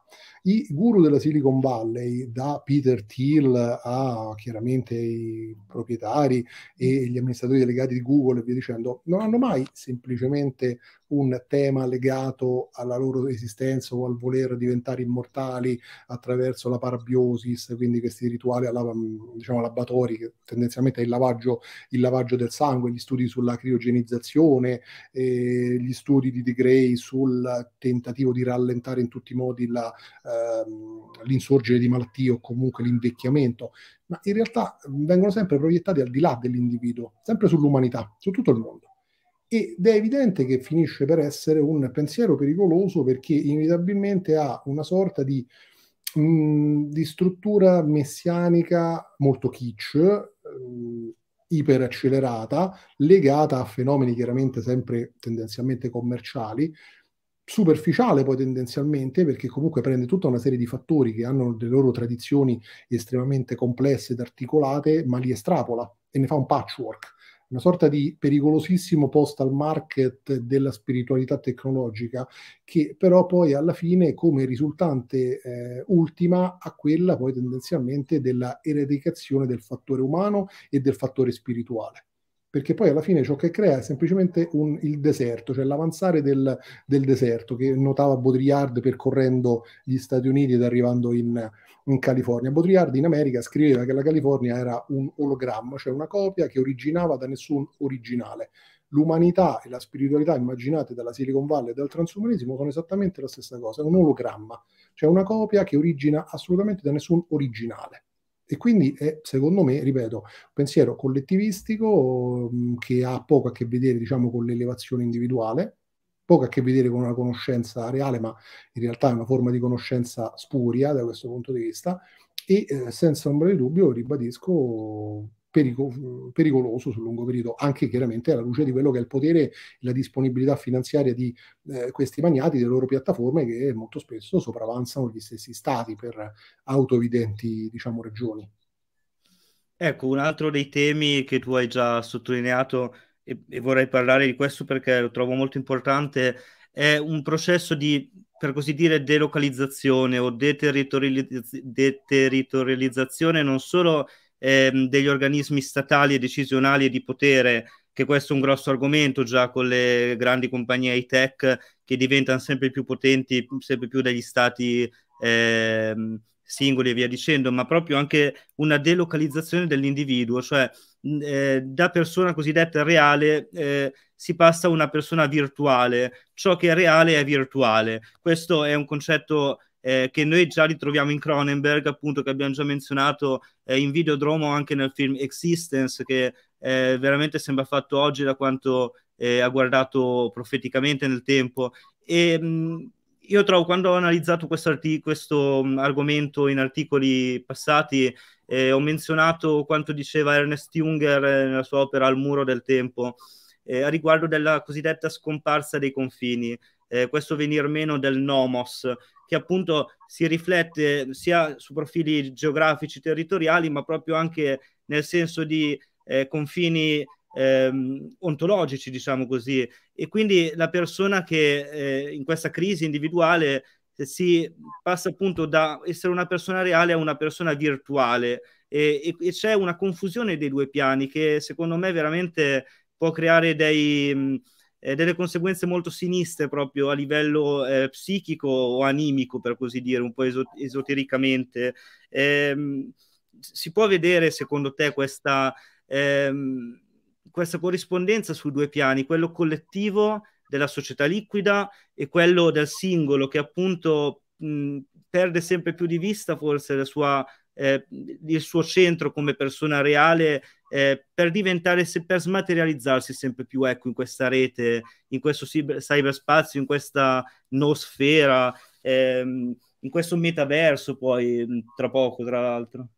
I guru della Silicon Valley, da Peter Thiel a chiaramente i proprietari e gli amministratori delegati di Google e via dicendo, non hanno mai semplicemente un tema legato alla loro esistenza o al voler diventare immortali attraverso la parabiosis, quindi questi rituali alla, mm, diciamo, lavatori, che tendenzialmente è il lavaggio, il lavaggio, del sangue, gli studi sulla criogenizzazione, eh, gli studi di De Grey sul tentativo di rallentare in tutti i modi la, ehm, l'insorgere di malattie o comunque l'invecchiamento, ma in realtà mm, vengono sempre proiettati al di là dell'individuo, sempre sull'umanità, su tutto il mondo ed è evidente che finisce per essere un pensiero pericoloso perché inevitabilmente ha una sorta di, mh, mm, di struttura messianica molto kitsch, mh, eh, iperaccelerata, legata a fenomeni chiaramente sempre tendenzialmente commerciali, superficiale poi tendenzialmente perché comunque prende tutta una serie di fattori che hanno le loro tradizioni estremamente complesse ed articolate, ma li estrapola e ne fa un patchwork una sorta di pericolosissimo postal market della spiritualità tecnologica, che però poi alla fine come risultante eh, ultima a quella poi tendenzialmente della eradicazione del fattore umano e del fattore spirituale perché poi alla fine ciò che crea è semplicemente un, il deserto, cioè l'avanzare del, del deserto che notava Baudrillard percorrendo gli Stati Uniti ed arrivando in, in California. Baudrillard in America scriveva che la California era un ologramma, cioè una copia che originava da nessun originale. L'umanità e la spiritualità immaginate dalla Silicon Valley e dal transumanesimo sono esattamente la stessa cosa, è un ologramma, cioè una copia che origina assolutamente da nessun originale. E quindi è, eh, secondo me, ripeto, un pensiero collettivistico mm, che ha poco a che vedere, diciamo, con l'elevazione individuale, poco a che vedere con una conoscenza reale, ma in realtà è una forma di conoscenza spuria da questo punto di vista, e eh, senza ombra di dubbio, ribadisco, perico- pericoloso sul lungo periodo, anche chiaramente alla luce di quello che è il potere e la disponibilità finanziaria di eh, questi magnati, delle loro piattaforme che molto spesso sopravanzano gli stessi stati per autoevidenti diciamo, regioni. Ecco, un altro dei temi che tu hai già sottolineato e, e vorrei parlare di questo perché lo trovo molto importante, è un processo di per così dire, delocalizzazione o deterritorializzazione non solo ehm, degli organismi statali e decisionali e di potere, che questo è un grosso argomento già con le grandi compagnie high tech che diventano sempre più potenti, sempre più degli stati ehm, singoli e via dicendo, ma proprio anche una delocalizzazione dell'individuo, cioè eh, da persona cosiddetta reale eh, si passa a una persona virtuale, ciò che è reale è virtuale. Questo è un concetto eh, che noi già ritroviamo in Cronenberg, appunto, che abbiamo già menzionato eh, in Videodromo anche nel film Existence, che eh, veramente sembra fatto oggi da quanto eh, ha guardato profeticamente nel tempo. E, mh, mm, io trovo quando ho analizzato questo, questo mh, mm, argomento in articoli passati, eh, ho menzionato quanto diceva Ernest Junger eh, nella sua opera Al muro del tempo. a riguardo della cosiddetta scomparsa dei confini, eh, questo venir meno del nomos, che appunto si riflette sia su profili geografici, territoriali, ma proprio anche nel senso di eh, confini ehm, ontologici, diciamo così. E quindi la persona che eh, in questa crisi individuale eh, si passa appunto da essere una persona reale a una persona virtuale e, e, e c'è una confusione dei due piani che secondo me veramente può creare dei... Mh, eh, delle conseguenze molto sinistre proprio a livello eh, psichico o animico, per così dire, un po' esot- esotericamente. Eh, si può vedere, secondo te, questa, ehm, questa corrispondenza su due piani, quello collettivo della società liquida e quello del singolo che appunto mh, perde sempre più di vista forse la sua, eh, il suo centro come persona reale eh, per diventare, per smaterializzarsi sempre più ecco, in questa rete, in questo cyberspazio, in questa nosfera, ehm, in questo metaverso poi mm, tra poco tra l'altro.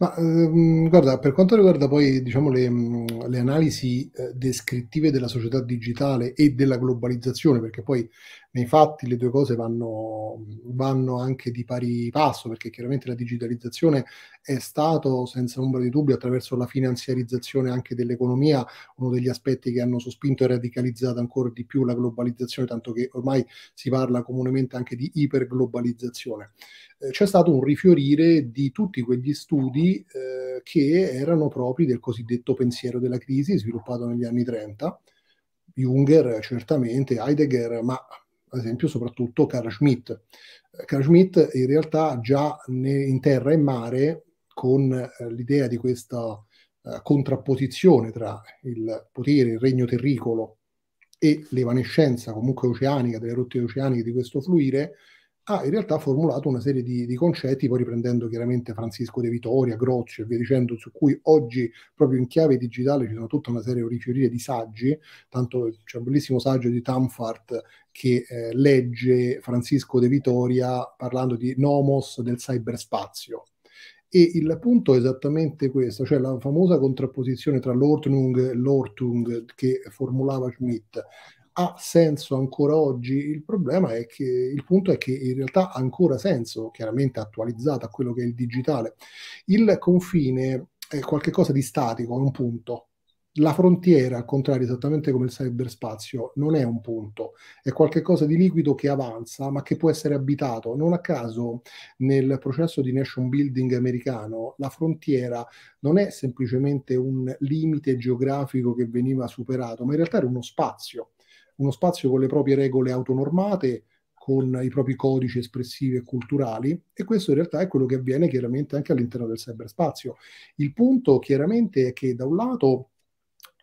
Ma ehm, guarda, per quanto riguarda poi diciamo, le, mm, le analisi eh, descrittive della società digitale e della globalizzazione, perché poi nei fatti le due cose vanno, vanno anche di pari passo, perché chiaramente la digitalizzazione è stato senza ombra di dubbio attraverso la finanziarizzazione anche dell'economia uno degli aspetti che hanno sospinto e radicalizzato ancora di più la globalizzazione, tanto che ormai si parla comunemente anche di iperglobalizzazione. Eh, c'è stato un rifiorire di tutti quegli studi eh, che erano propri del cosiddetto pensiero della crisi sviluppato negli anni 30, Junger certamente, Heidegger, ma ad esempio soprattutto Carl Schmitt. Eh, Carl Schmitt in realtà già ne, in terra e mare, con eh, l'idea di questa eh, contrapposizione tra il potere, il regno terricolo e l'evanescenza comunque oceanica, delle rotte oceaniche di questo fluire, ha in realtà formulato una serie di, di concetti, poi riprendendo chiaramente Francisco De Vitoria, Grozzi e via dicendo, su cui oggi proprio in chiave digitale ci sono tutta una serie rifiorire di saggi, tanto c'è un bellissimo saggio di Tamfart che eh, legge Francisco De Vitoria parlando di nomos del cyberspazio, e il punto è esattamente questo, cioè la famosa contrapposizione tra l'Ortung e l'Ortung che formulava Schmidt, ha senso ancora oggi? Il problema è che il punto è che in realtà ha ancora senso, chiaramente attualizzato a quello che è il digitale. Il confine è qualcosa di statico, è un punto. La frontiera, al contrario, esattamente come il cyberspazio, non è un punto, è qualcosa di liquido che avanza, ma che può essere abitato. Non a caso, nel processo di nation building americano, la frontiera non è semplicemente un limite geografico che veniva superato, ma in realtà era uno spazio uno spazio con le proprie regole autonormate, con i propri codici espressivi e culturali e questo in realtà è quello che avviene chiaramente anche all'interno del cyberspazio. Il punto chiaramente è che da un lato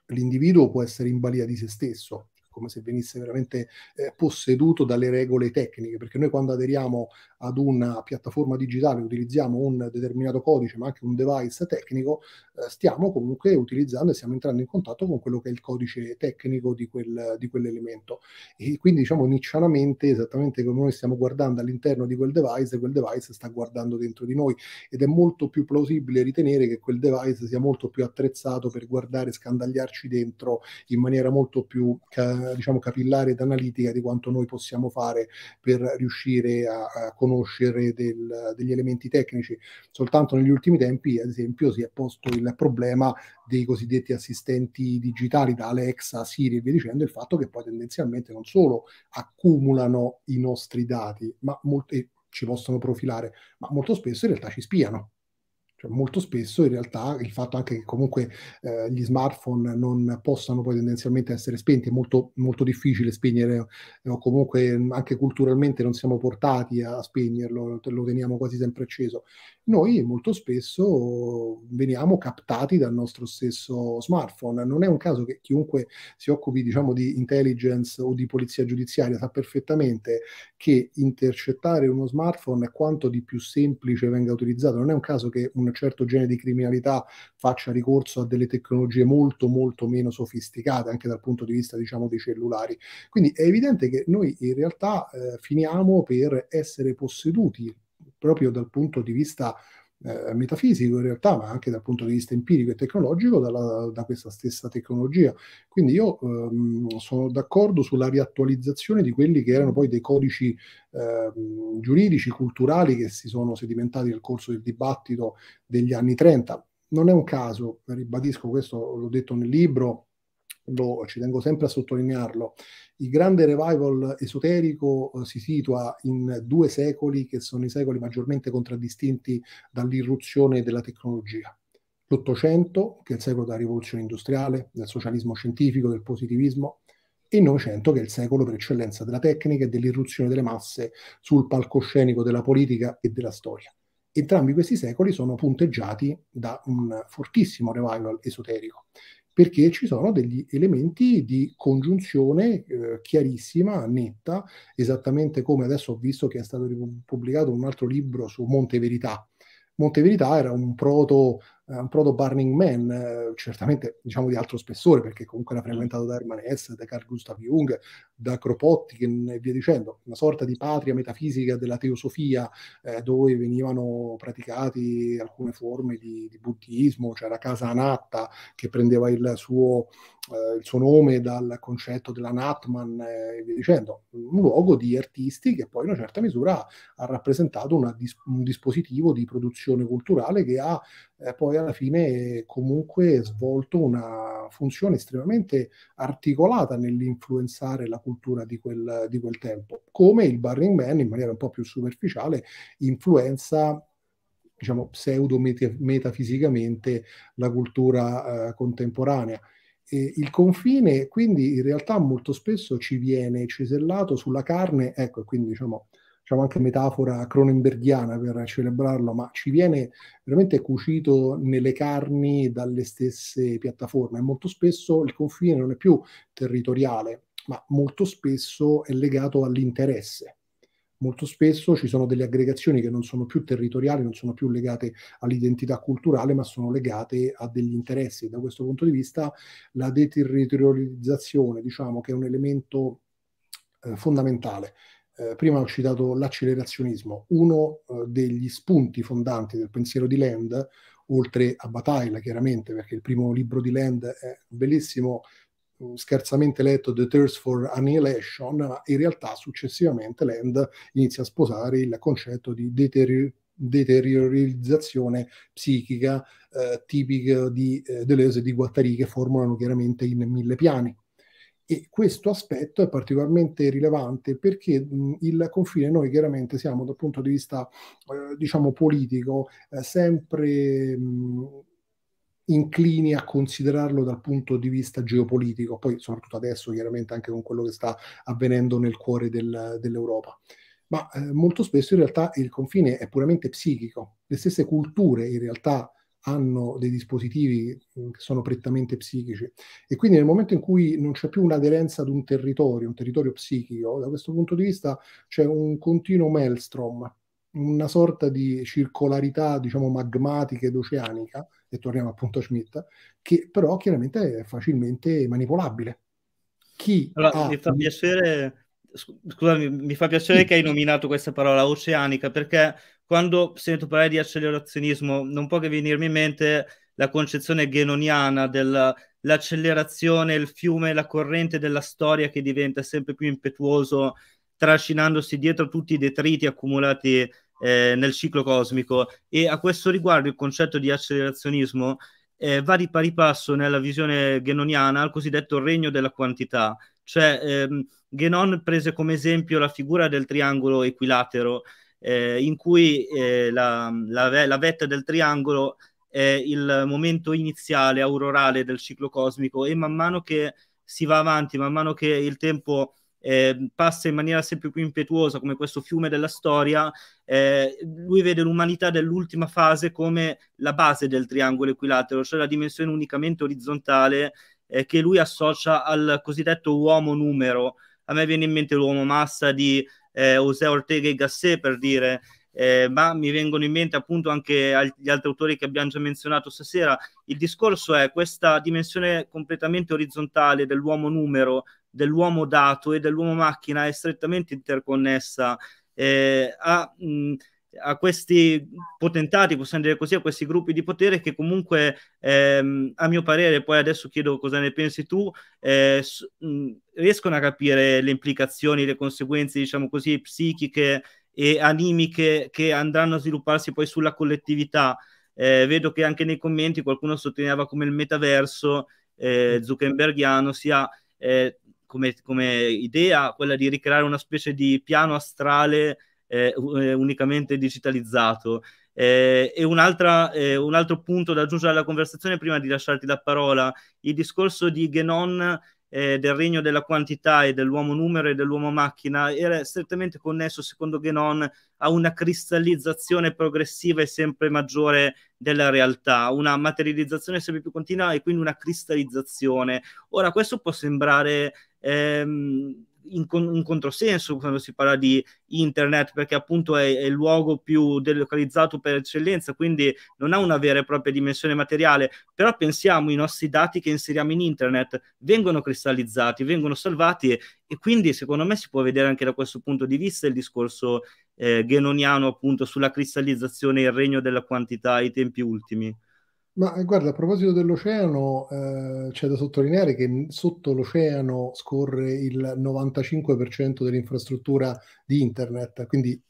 l'individuo può essere in balia di se stesso, come se venisse veramente eh, posseduto dalle regole tecniche, perché noi quando aderiamo ad una piattaforma digitale utilizziamo un determinato codice, ma anche un device tecnico, eh, stiamo comunque utilizzando e stiamo entrando in contatto con quello che è il codice tecnico di, quel, di quell'elemento. E quindi diciamo niccianamente, esattamente come noi stiamo guardando all'interno di quel device, quel device sta guardando dentro di noi ed è molto più plausibile ritenere che quel device sia molto più attrezzato per guardare, scandagliarci dentro in maniera molto più... Ca- diciamo, capillare ed analitica di quanto noi possiamo fare per riuscire a, a conoscere del, degli elementi tecnici. Soltanto negli ultimi tempi, ad esempio, si è posto il problema dei cosiddetti assistenti digitali da Alexa, Siri e via dicendo, il fatto che poi tendenzialmente non solo accumulano i nostri dati, ma molti ci possono profilare, ma molto spesso in realtà ci spiano cioè, molto spesso in realtà il fatto anche che comunque eh, gli smartphone non possano poi tendenzialmente essere spenti è molto, molto difficile spegnere eh, o comunque mm, anche culturalmente non siamo portati a spegnerlo, lo teniamo quasi sempre acceso. Noi molto spesso veniamo captati dal nostro stesso smartphone. Non è un caso che chiunque si occupi diciamo, di intelligence o di polizia giudiziaria sa perfettamente che intercettare uno smartphone è quanto di più semplice venga utilizzato. Non è un caso che un un certo genere di criminalità faccia ricorso a delle tecnologie molto molto meno sofisticate anche dal punto di vista diciamo dei cellulari. Quindi è evidente che noi in realtà eh, finiamo per essere posseduti proprio dal punto di vista eh, metafisico in realtà, ma anche dal punto di vista empirico e tecnologico, dalla, da questa stessa tecnologia. Quindi io ehm, sono d'accordo sulla riattualizzazione di quelli che erano poi dei codici ehm, giuridici, culturali che si sono sedimentati nel corso del dibattito degli anni 30. Non è un caso, ribadisco questo, l'ho detto nel libro, lo, boh, ci tengo sempre a sottolinearlo, il grande revival esoterico eh, si situa in due secoli che sono i secoli maggiormente contraddistinti dall'irruzione della tecnologia. L'Ottocento, che è il secolo della rivoluzione industriale, del socialismo scientifico, del positivismo, e il Novecento, che è il secolo per eccellenza della tecnica e dell'irruzione delle masse sul palcoscenico della politica e della storia. Entrambi questi secoli sono punteggiati da un fortissimo revival esoterico perché ci sono degli elementi di congiunzione eh, chiarissima, netta, esattamente come adesso ho visto che è stato pubblicato un altro libro su Monte Verità. Monte Verità era un proto eh, un proto Burning Man, eh, certamente diciamo di altro spessore, perché comunque era mm. frequentato da Herman Hesse, da Carl Gustav Jung, da Kropotkin e via dicendo, una sorta di patria metafisica della teosofia, eh, dove venivano praticati alcune forme di, di buddismo, c'era cioè casa Anatta che prendeva il suo, eh, il suo nome dal concetto dell'Anatman eh, e via dicendo, un luogo di artisti che poi in una certa misura ha rappresentato una, un dispositivo di produzione culturale che ha eh, poi alla fine comunque svolto una funzione estremamente articolata nell'influenzare la cultura di quel, di quel tempo, come il Burning Man in maniera un po' più superficiale influenza diciamo pseudo metafisicamente la cultura eh, contemporanea. E il confine quindi in realtà molto spesso ci viene cesellato sulla carne, ecco, quindi diciamo diciamo anche metafora cronenbergiana per celebrarlo, ma ci viene veramente cucito nelle carni dalle stesse piattaforme. molto spesso il confine non è più territoriale, ma molto spesso è legato all'interesse. Molto spesso ci sono delle aggregazioni che non sono più territoriali, non sono più legate all'identità culturale, ma sono legate a degli interessi. Da questo punto di vista la deterritorializzazione, diciamo, che è un elemento eh, fondamentale eh, prima ho citato l'accelerazionismo, uno eh, degli spunti fondanti del pensiero di Land, oltre a Bataille chiaramente, perché il primo libro di Land è bellissimo, mm, scherzamente letto The Thirst for Annihilation, ma in realtà successivamente Land inizia a sposare il concetto di deterior- deteriorizzazione psichica eh, tipica di eh, Deleuze e di Guattari che formulano chiaramente in mille piani. E questo aspetto è particolarmente rilevante perché mh, il confine, noi chiaramente siamo dal punto di vista, eh, diciamo, politico, eh, sempre... Mh, inclini a considerarlo dal punto di vista geopolitico, poi soprattutto adesso chiaramente anche con quello che sta avvenendo nel cuore del, dell'Europa. Ma eh, molto spesso in realtà il confine è puramente psichico. Le stesse culture in realtà hanno dei dispositivi mm, che sono prettamente psichici e quindi nel momento in cui non c'è più un'aderenza ad un territorio, un territorio psichico, da questo punto di vista c'è un continuo maelstrom, una sorta di circolarità, diciamo, magmatica ed oceanica, e torniamo appunto a Schmidt, che però chiaramente è facilmente manipolabile. Chi allora, ha... mi fa piacere, scusami, mi fa piacere che hai nominato questa parola oceanica perché quando sento parlare di accelerazionismo, non può che venirmi in mente la concezione genoniana dell'accelerazione, il fiume, la corrente della storia che diventa sempre più impetuoso, trascinandosi dietro tutti i detriti accumulati eh, nel ciclo cosmico. E a questo riguardo il concetto di accelerazionismo eh, va di pari passo nella visione genoniana al cosiddetto regno della quantità. Cioè, ehm, Genon prese come esempio la figura del triangolo equilatero, eh, in cui eh, la, la, la, vetta del triangolo è il momento iniziale aurorale del ciclo cosmico e man mano che si va avanti, man mano che il tempo eh, passa in maniera sempre più impetuosa come questo fiume della storia, eh, lui vede l'umanità dell'ultima fase come la base del triangolo equilatero, cioè la dimensione unicamente orizzontale eh, che lui associa al cosiddetto uomo numero. A me viene in mente l'uomo massa di eh, José Ortega e Gasset per dire, eh, ma mi vengono in mente appunto anche gli altri autori che abbiamo già menzionato stasera. Il discorso è questa dimensione completamente orizzontale dell'uomo numero, dell'uomo dato e dell'uomo macchina è strettamente interconnessa. Eh, a, mh, a questi potentati, possiamo dire così, a questi gruppi di potere che comunque, ehm, a mio parere, poi adesso chiedo cosa ne pensi tu, eh, s- mh, riescono a capire le implicazioni, le conseguenze, diciamo così, psichiche e animiche che andranno a svilupparsi poi sulla collettività. Eh, vedo che anche nei commenti qualcuno sottolineava come il metaverso eh, zuckerbergiano sia eh, come, come idea quella di ricreare una specie di piano astrale eh, unicamente digitalizzato. Eh, e un altro punto da aggiungere alla conversazione prima di lasciarti la parola, il discorso di Genon eh, del regno della quantità e dell'uomo numero e dell'uomo macchina era strettamente connesso, secondo Genon, a una cristallizzazione progressiva e sempre maggiore della realtà, una materializzazione sempre più continua e quindi una cristallizzazione. Ora, questo può sembrare ehm, in, con, un controsenso quando si parla di internet, perché appunto è, è, il luogo più delocalizzato per eccellenza, quindi non ha una vera e propria dimensione materiale. Però pensiamo, i nostri dati che inseriamo in internet vengono cristallizzati, vengono salvati e quindi secondo me si può vedere anche da questo punto di vista il discorso eh, ghenoniano appunto sulla cristallizzazione e il regno della quantità ai tempi ultimi. Ma eh, guarda, a proposito dell'oceano, eh, c'è da sottolineare che sotto l'oceano scorre il 95% dell'infrastruttura di internet, quindi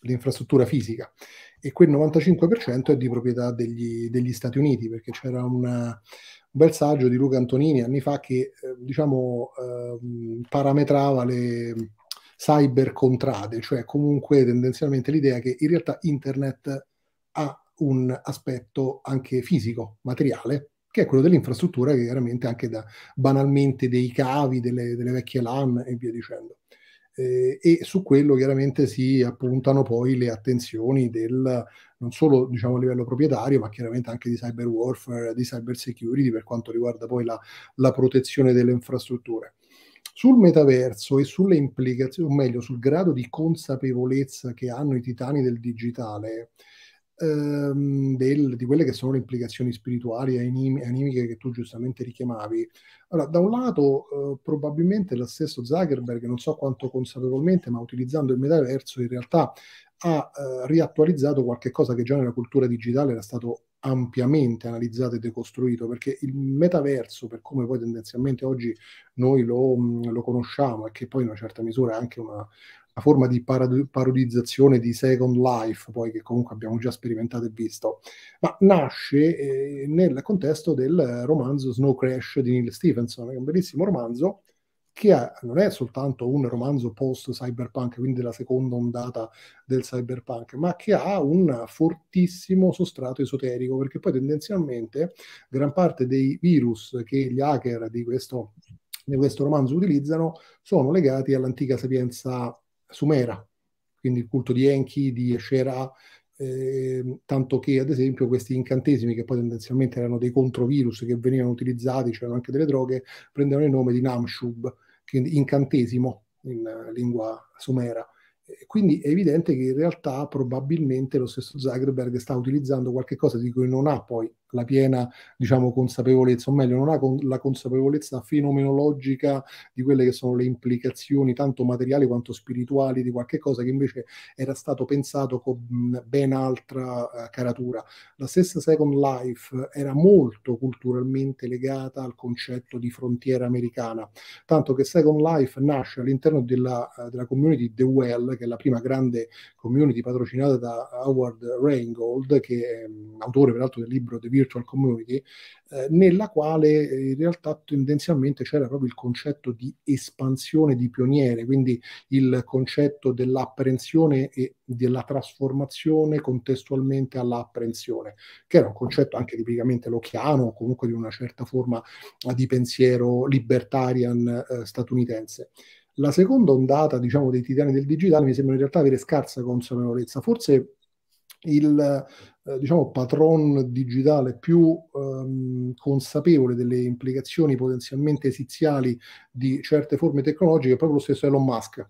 l'infrastruttura fisica, e quel 95% è di proprietà degli, degli Stati Uniti, perché c'era una, un bel saggio di Luca Antonini anni fa che, eh, diciamo, eh, parametrava le cyber contrade, cioè comunque tendenzialmente l'idea che in realtà internet ha un aspetto anche fisico, materiale, che è quello dell'infrastruttura, che chiaramente anche da banalmente dei cavi, delle, delle vecchie LAN e via dicendo. Eh, e su quello chiaramente si appuntano poi le attenzioni del, non solo diciamo, a livello proprietario, ma chiaramente anche di cyber warfare, di cyber security per quanto riguarda poi la, la protezione delle infrastrutture. Sul metaverso e sulle implicazioni, o meglio, sul grado di consapevolezza che hanno i titani del digitale, ehm, del, di quelle che sono le implicazioni spirituali e anim- animiche che tu giustamente richiamavi. Allora, da un lato, eh, probabilmente lo stesso Zuckerberg, non so quanto consapevolmente, ma utilizzando il metaverso, in realtà ha eh, riattualizzato qualche cosa che già nella cultura digitale era stato ampiamente analizzato e decostruito, perché il metaverso, per come poi tendenzialmente oggi noi lo, mm, lo conosciamo e che poi in una certa misura è anche una, una forma di parad- parodizzazione di Second Life, poi che comunque abbiamo già sperimentato e visto, ma nasce eh, nel contesto del romanzo Snow Crash di Neil Stephenson, è un bellissimo romanzo che ha, non è soltanto un romanzo post-cyberpunk, quindi della seconda ondata del cyberpunk, ma che ha un fortissimo sostrato esoterico, perché poi tendenzialmente gran parte dei virus che gli hacker di questo, di questo romanzo utilizzano sono legati all'antica sapienza sumera, quindi il culto di Enki, di Esherah, eh, tanto che ad esempio questi incantesimi che poi tendenzialmente erano dei controvirus che venivano utilizzati, c'erano anche delle droghe, prendevano il nome di Namshub, quindi incantesimo in eh, lingua sumera. quindi è evidente che in realtà probabilmente lo stesso Zuckerberg sta utilizzando qualcosa di cui non ha poi la piena diciamo, consapevolezza, o meglio, non ha con- la consapevolezza fenomenologica di quelle che sono le implicazioni tanto materiali quanto spirituali di qualche cosa che invece era stato pensato con ben altra eh, caratura. La stessa Second Life era molto culturalmente legata al concetto di frontiera americana, tanto che Second Life nasce all'interno della, eh, della community The Well, che è la prima grande community patrocinata da Howard Reingold, che è um, autore peraltro del libro The Virus virtual community, eh, nella quale eh, in realtà tendenzialmente c'era proprio il concetto di espansione di pioniere, quindi il concetto dell'apprensione e della trasformazione contestualmente all'apprensione, che era un concetto anche tipicamente o comunque di una certa forma eh, di pensiero libertarian eh, statunitense. La seconda ondata, diciamo, dei titani del digitale mi sembra in realtà avere scarsa consapevolezza. Forse il, eh, diciamo, patron digitale più ehm, consapevole delle implicazioni potenzialmente esiziali di certe forme tecnologiche è proprio lo stesso Elon Musk.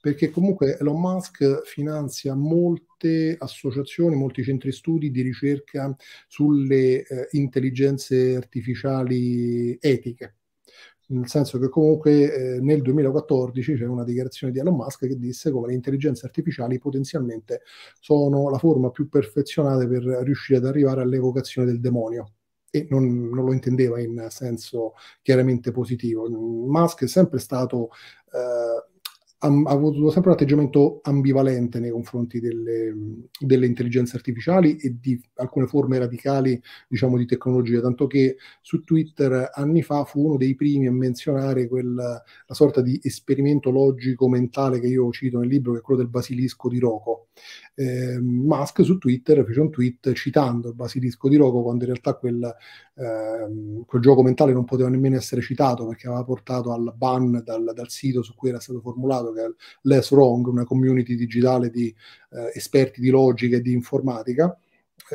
Perché comunque Elon Musk finanzia molte associazioni, molti centri studi di ricerca sulle eh, intelligenze artificiali etiche nel senso che comunque eh, nel 2014 c'è una dichiarazione di Elon Musk che disse come le intelligenze artificiali potenzialmente sono la forma più perfezionata per riuscire ad arrivare all'evocazione del demonio e non, non, lo intendeva in senso chiaramente positivo. Musk è sempre stato eh, am, ha avuto sempre un atteggiamento ambivalente nei confronti delle, delle, intelligenze artificiali e di alcune forme radicali diciamo, di tecnologia, tanto che su Twitter anni fa fu uno dei primi a menzionare quella, la sorta di esperimento logico mentale che io cito nel libro, che è quello del basilisco di Rocco. Eh, Musk su Twitter fece un tweet citando il basilisco di Rocco quando in realtà quel, eh, quel gioco mentale non poteva nemmeno essere citato perché aveva portato al ban dal, dal sito su cui era stato formulato che è Less Wrong, una community digitale di eh, esperti di logica e di informatica,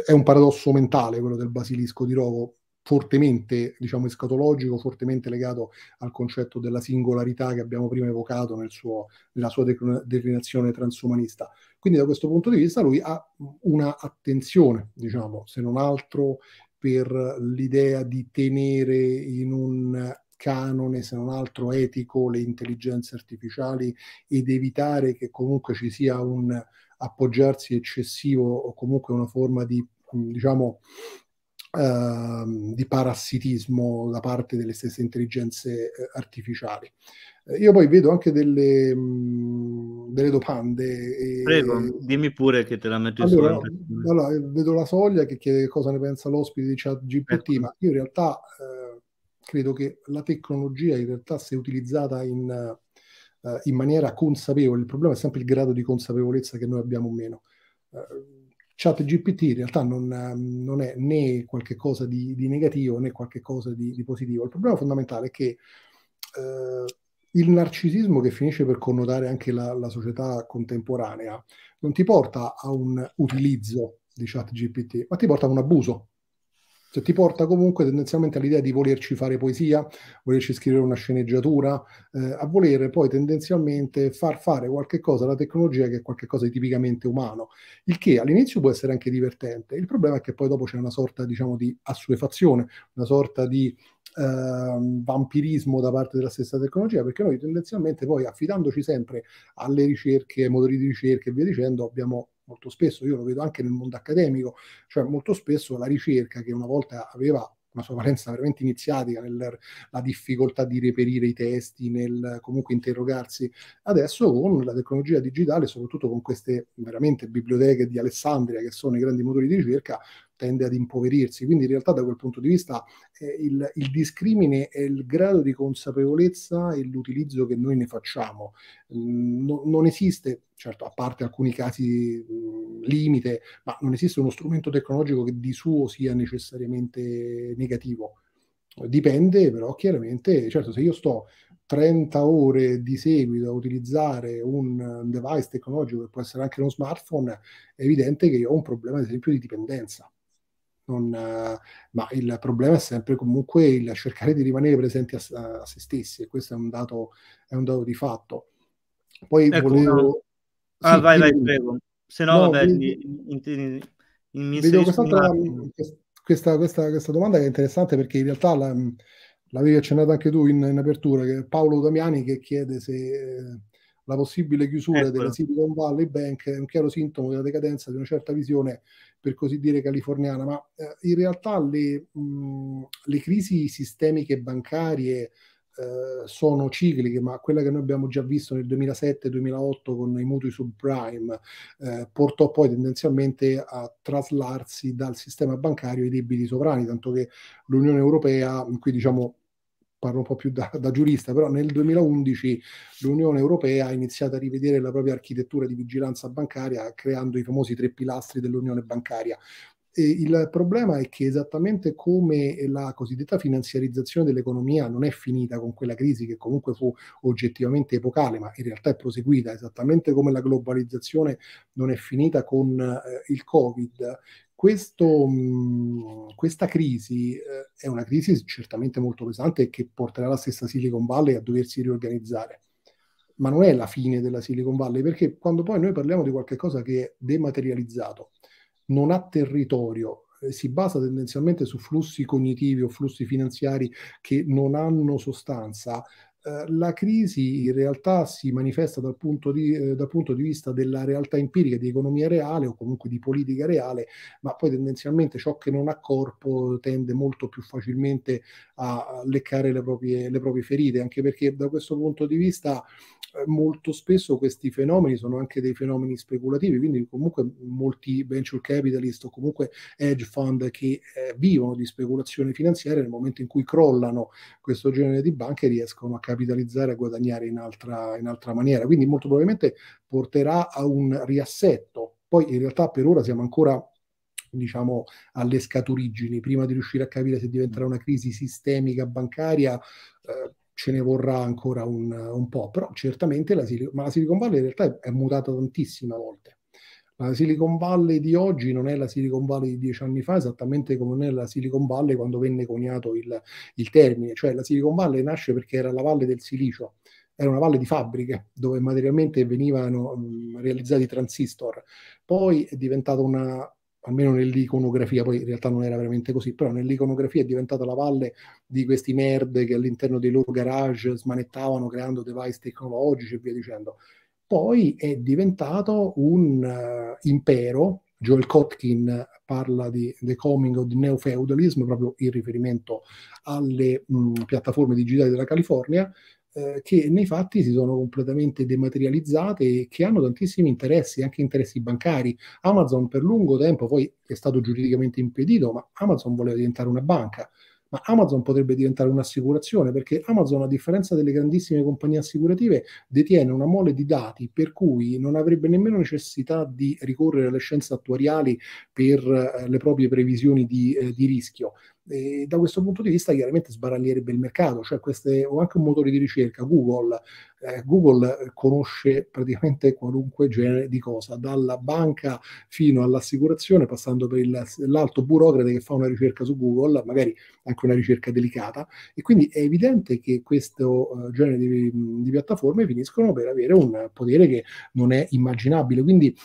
è un paradosso mentale quello del basilisco di Rovo, fortemente diciamo, escatologico, fortemente legato al concetto della singolarità che abbiamo prima evocato nel suo, nella sua declinazione transumanista. Quindi da questo punto di vista lui ha una attenzione, diciamo, se non altro, per l'idea di tenere in un canone, se non altro etico, le intelligenze artificiali ed evitare che comunque ci sia un appoggiarsi eccessivo o comunque una forma di, diciamo, Uh, di parassitismo da parte delle stesse intelligenze uh, artificiali. Uh, io poi vedo anche delle, mh, delle domande. E... Prego, dimmi pure che te la metto allora, allora, vedo la soglia che chiede che cosa ne pensa l'ospite di ChatGPT, ecco. ma io in realtà eh, credo che la tecnologia in realtà se utilizzata in, uh, in, maniera consapevole, il problema è sempre il grado di consapevolezza che noi abbiamo o meno. Uh, eh, Chat GPT in realtà non, um, non è né qualcosa di, di, negativo né qualcosa di, di, positivo. Il problema fondamentale è che uh, il narcisismo che finisce per connotare anche la, la società contemporanea non ti porta a un utilizzo di Chat GPT, ma ti porta a un abuso cioè, ti porta comunque tendenzialmente all'idea di volerci fare poesia, volerci scrivere una sceneggiatura, eh, a volere poi tendenzialmente far fare qualche cosa alla tecnologia che è qualcosa di tipicamente umano, il che all'inizio può essere anche divertente. Il problema è che poi dopo c'è una sorta, diciamo, di assuefazione, una sorta di Uh, vampirismo da parte della stessa tecnologia, perché noi tendenzialmente poi affidandoci sempre alle ricerche, ai motori di ricerca e via dicendo, abbiamo molto spesso, io lo vedo anche nel mondo accademico, cioè molto spesso la ricerca che una volta aveva una sua valenza veramente iniziatica nella difficoltà di reperire i testi, nel comunque interrogarsi. Adesso con la tecnologia digitale, soprattutto con queste veramente biblioteche di Alessandria che sono i grandi motori di ricerca, tende ad impoverirsi. Quindi in realtà da quel punto di vista eh, il, il, discrimine è il grado di consapevolezza e l'utilizzo che noi ne facciamo. Mm, no, non esiste, certo a parte alcuni casi mh, mm, limite, ma non esiste uno strumento tecnologico che di suo sia necessariamente negativo. Dipende però chiaramente, certo se io sto 30 ore di seguito a utilizzare un device tecnologico che può essere anche uno smartphone, è evidente che io ho un problema, ad esempio, di dipendenza. Non, ma il problema è sempre comunque il cercare di rimanere presenti a, a se stessi e questo è un dato, è un dato di fatto. Poi ecco, volevo... Ah, sì, ah, vai, vai, prego. Se no, no vabbè, vedi, in, in, in, vedo questa, questa, questa, domanda che è interessante perché in realtà la, l'avevi accennato anche tu in, in apertura, che Paolo Damiani che chiede se... Eh, la possibile chiusura ecco. della Silicon Valley Bank è un chiaro sintomo della decadenza di una certa visione, per così dire, californiana, ma eh, in realtà le, mh, mm, le, crisi sistemiche bancarie eh, sono cicliche, ma quella che noi abbiamo già visto nel 2007-2008 con i mutui subprime eh, portò poi tendenzialmente a traslarsi dal sistema bancario ai debiti sovrani, tanto che l'Unione Europea, qui diciamo parlo un po' più da, da, giurista, però nel 2011 l'Unione Europea ha iniziato a rivedere la propria architettura di vigilanza bancaria creando i famosi tre pilastri dell'Unione bancaria. E il problema è che esattamente come la cosiddetta finanziarizzazione dell'economia non è finita con quella crisi che comunque fu oggettivamente epocale, ma in realtà è proseguita, esattamente come la globalizzazione non è finita con eh, il Covid, questo, mh, mm, questa crisi eh, è una crisi certamente molto pesante che porterà la stessa Silicon Valley a doversi riorganizzare, ma non è la fine della Silicon Valley perché quando poi noi parliamo di qualcosa che è dematerializzato, non ha territorio, eh, si basa tendenzialmente su flussi cognitivi o flussi finanziari che non hanno sostanza, eh, la crisi in realtà si manifesta dal punto, di, eh, dal punto, di, vista della realtà empirica di economia reale o comunque di politica reale, ma poi tendenzialmente ciò che non ha corpo tende molto più facilmente a leccare le proprie, le proprie ferite, anche perché da questo punto di vista eh, molto spesso questi fenomeni sono anche dei fenomeni speculativi, quindi comunque molti venture capitalist o comunque hedge fund che eh, vivono di speculazione finanziaria nel momento in cui crollano questo genere di banche riescono a capire capitalizzare e guadagnare in altra, in altra maniera. Quindi molto probabilmente porterà a un riassetto. Poi in realtà per ora siamo ancora diciamo alle scaturigini, prima di riuscire a capire se diventerà una crisi sistemica bancaria. Eh, ce ne vorrà ancora un, un po', però certamente la, Sil- la Silicon Valley in realtà è, è mutata tantissime volte. La Silicon Valley di oggi non è la Silicon Valley di dieci anni fa, esattamente come non è la Silicon Valley quando venne coniato il, il termine. Cioè la Silicon Valley nasce perché era la valle del silicio, era una valle di fabbriche dove materialmente venivano mh, realizzati transistor. Poi è diventata una almeno nell'iconografia, poi in realtà non era veramente così, però nell'iconografia è diventata la valle di questi nerd che all'interno dei loro garage smanettavano creando device tecnologici e via dicendo poi è diventato un uh, impero. Joel Kotkin parla di The Coming of the Neo Feudalism, proprio in riferimento alle mh, piattaforme digitali della California, eh, che nei fatti si sono completamente dematerializzate e che hanno tantissimi interessi, anche interessi bancari. Amazon per lungo tempo poi è stato giuridicamente impedito, ma Amazon voleva diventare una banca ma Amazon potrebbe diventare un'assicurazione perché Amazon, a differenza delle grandissime compagnie assicurative, detiene una mole di dati per cui non avrebbe nemmeno necessità di ricorrere alle scienze attuariali per eh, le proprie previsioni di, eh, di rischio. E da questo punto di vista chiaramente sbaraglierebbe il mercato, cioè queste, o anche un motore di ricerca, Google, eh, Google conosce praticamente qualunque genere di cosa, dalla banca fino all'assicurazione, passando per il, l'alto burocrate che fa una ricerca su Google, magari anche una ricerca delicata, e quindi è evidente che questo eh, genere di, di piattaforme finiscono per avere un potere che non è immaginabile, quindi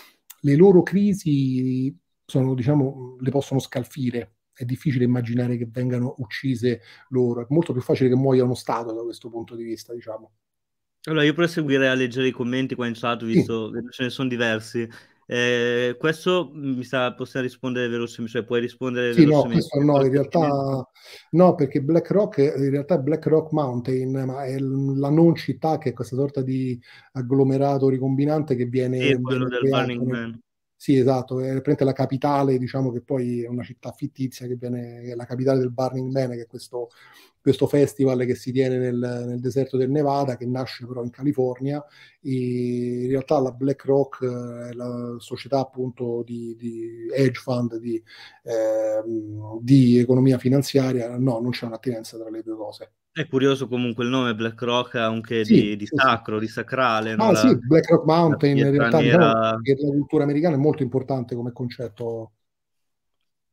le loro crisi sono, diciamo, le possono scalfire è difficile immaginare che vengano uccise loro, è molto più facile che muoia uno Stato da questo punto di vista, diciamo. Allora, io proseguirei a leggere i commenti qua in chat, visto che ce ne sono diversi. Eh, questo mi sta, possiamo rispondere velocemente, cioè puoi rispondere sì, velocemente. No, no, in realtà no, perché BlackRock in realtà è BlackRock Mountain, ma è la non città che è questa sorta di agglomerato ricombinante che viene... Sì, quello del Burning Man. Sì, esatto, è praticamente la capitale, diciamo che poi è una città fittizia che viene, è la capitale del Burning Man, che è questo, questo festival che si tiene nel, nel, deserto del Nevada, che nasce però in California. in realtà la BlackRock eh, è la società appunto di, di hedge fund, di, eh, di economia finanziaria, no, non c'è un'attinenza tra le due cose. È curioso comunque il nome Black Rock anche sì, di, di sacro, sì. di sacrale. Ah, no? sì, Black Rock Mountain in realtà diciamo nera... la cultura americana è molto importante come concetto.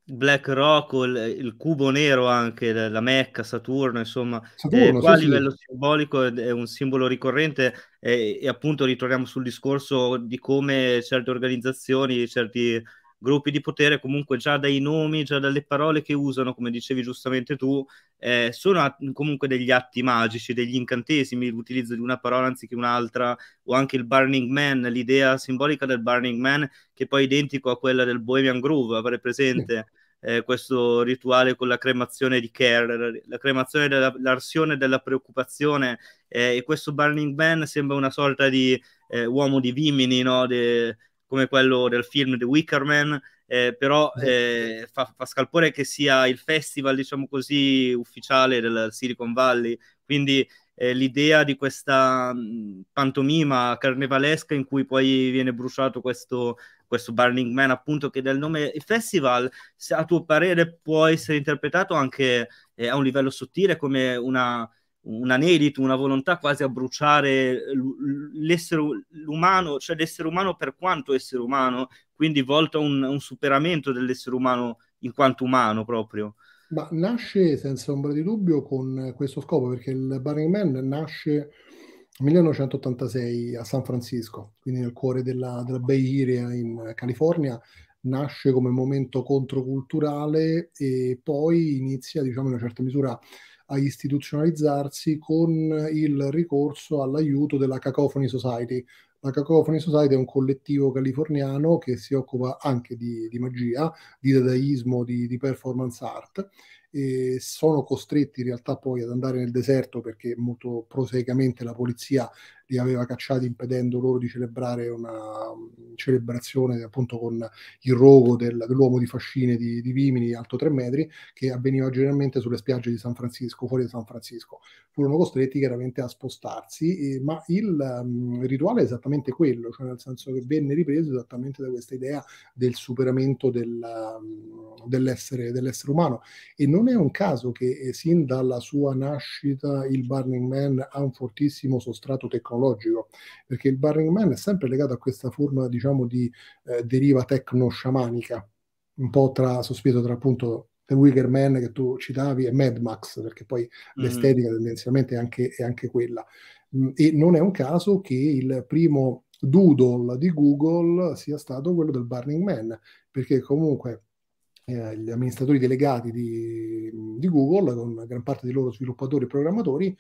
Black Rock, il, il cubo nero anche, la Mecca, Saturno, insomma, eh, Saturno, eh, qua a livello simbolico è, è, un simbolo ricorrente e, eh, e appunto ritroviamo sul discorso di come certe organizzazioni, certi gruppi di potere comunque già dai nomi, già dalle parole che usano, come dicevi giustamente tu, eh, sono a- comunque degli atti magici, degli incantesimi, l'utilizzo di una parola anziché un'altra, o anche il Burning Man, l'idea simbolica del Burning Man, che poi è identico a quella del Bohemian Groove, avrei presente. Eh, questo rituale con la cremazione di Kerr, la cremazione dell'arsione della preoccupazione eh, e questo Burning Man sembra una sorta di eh, uomo di Vimini, no? De, come quello del film The Wicker Man, eh, però eh, fa, fa, scalpore che sia il festival, diciamo così, ufficiale del Silicon Valley, quindi eh, l'idea di questa mh, mm, pantomima carnevalesca in cui poi viene bruciato questo, questo Burning Man, appunto, che del nome festival, se, a tuo parere può essere interpretato anche eh, a un livello sottile come una un anelito, una volontà quasi a bruciare l'essere umano, cioè l'essere umano per quanto essere umano, quindi volta a un, un superamento dell'essere umano in quanto umano proprio. Ma nasce senza ombra di dubbio con questo scopo, perché il Burning Man nasce nel 1986 a San Francisco, quindi nel cuore della, della Bay Area in California, nasce come momento controculturale e poi inizia, diciamo, in una certa misura a istituzionalizzarsi con il ricorso all'aiuto della Cacophony Society. La Cacophony Society è un collettivo californiano che si occupa anche di, di magia, di dadaismo, di, di performance art E sono costretti in realtà poi ad andare nel deserto perché molto prosaicamente la polizia li aveva cacciati impedendo loro di celebrare una um, celebrazione appunto con il rogo del, dell'uomo di fascine di, di, Vimini alto 3 metri che avveniva generalmente sulle spiagge di San Francisco, fuori da San Francisco. Furono costretti chiaramente a spostarsi, eh, ma il um, rituale è esattamente quello, cioè nel senso che venne ripreso esattamente da questa idea del superamento del, um, dell'essere, dell'essere umano. E non è un caso che eh, sin dalla sua nascita il Burning Man ha un fortissimo sostrato tecnologico tecnologico, perché il Burning Man è sempre legato a questa forma, diciamo, di eh, deriva tecno-sciamanica, un po' tra, sospeso tra appunto The Wicker Man che tu citavi e Mad Max, perché poi mm. l'estetica tendenzialmente è anche, è anche quella. Mm, e non è un caso che il primo doodle di Google sia stato quello del Burning Man, perché comunque eh, gli amministratori delegati di, di Google, con gran parte dei loro sviluppatori e programmatori,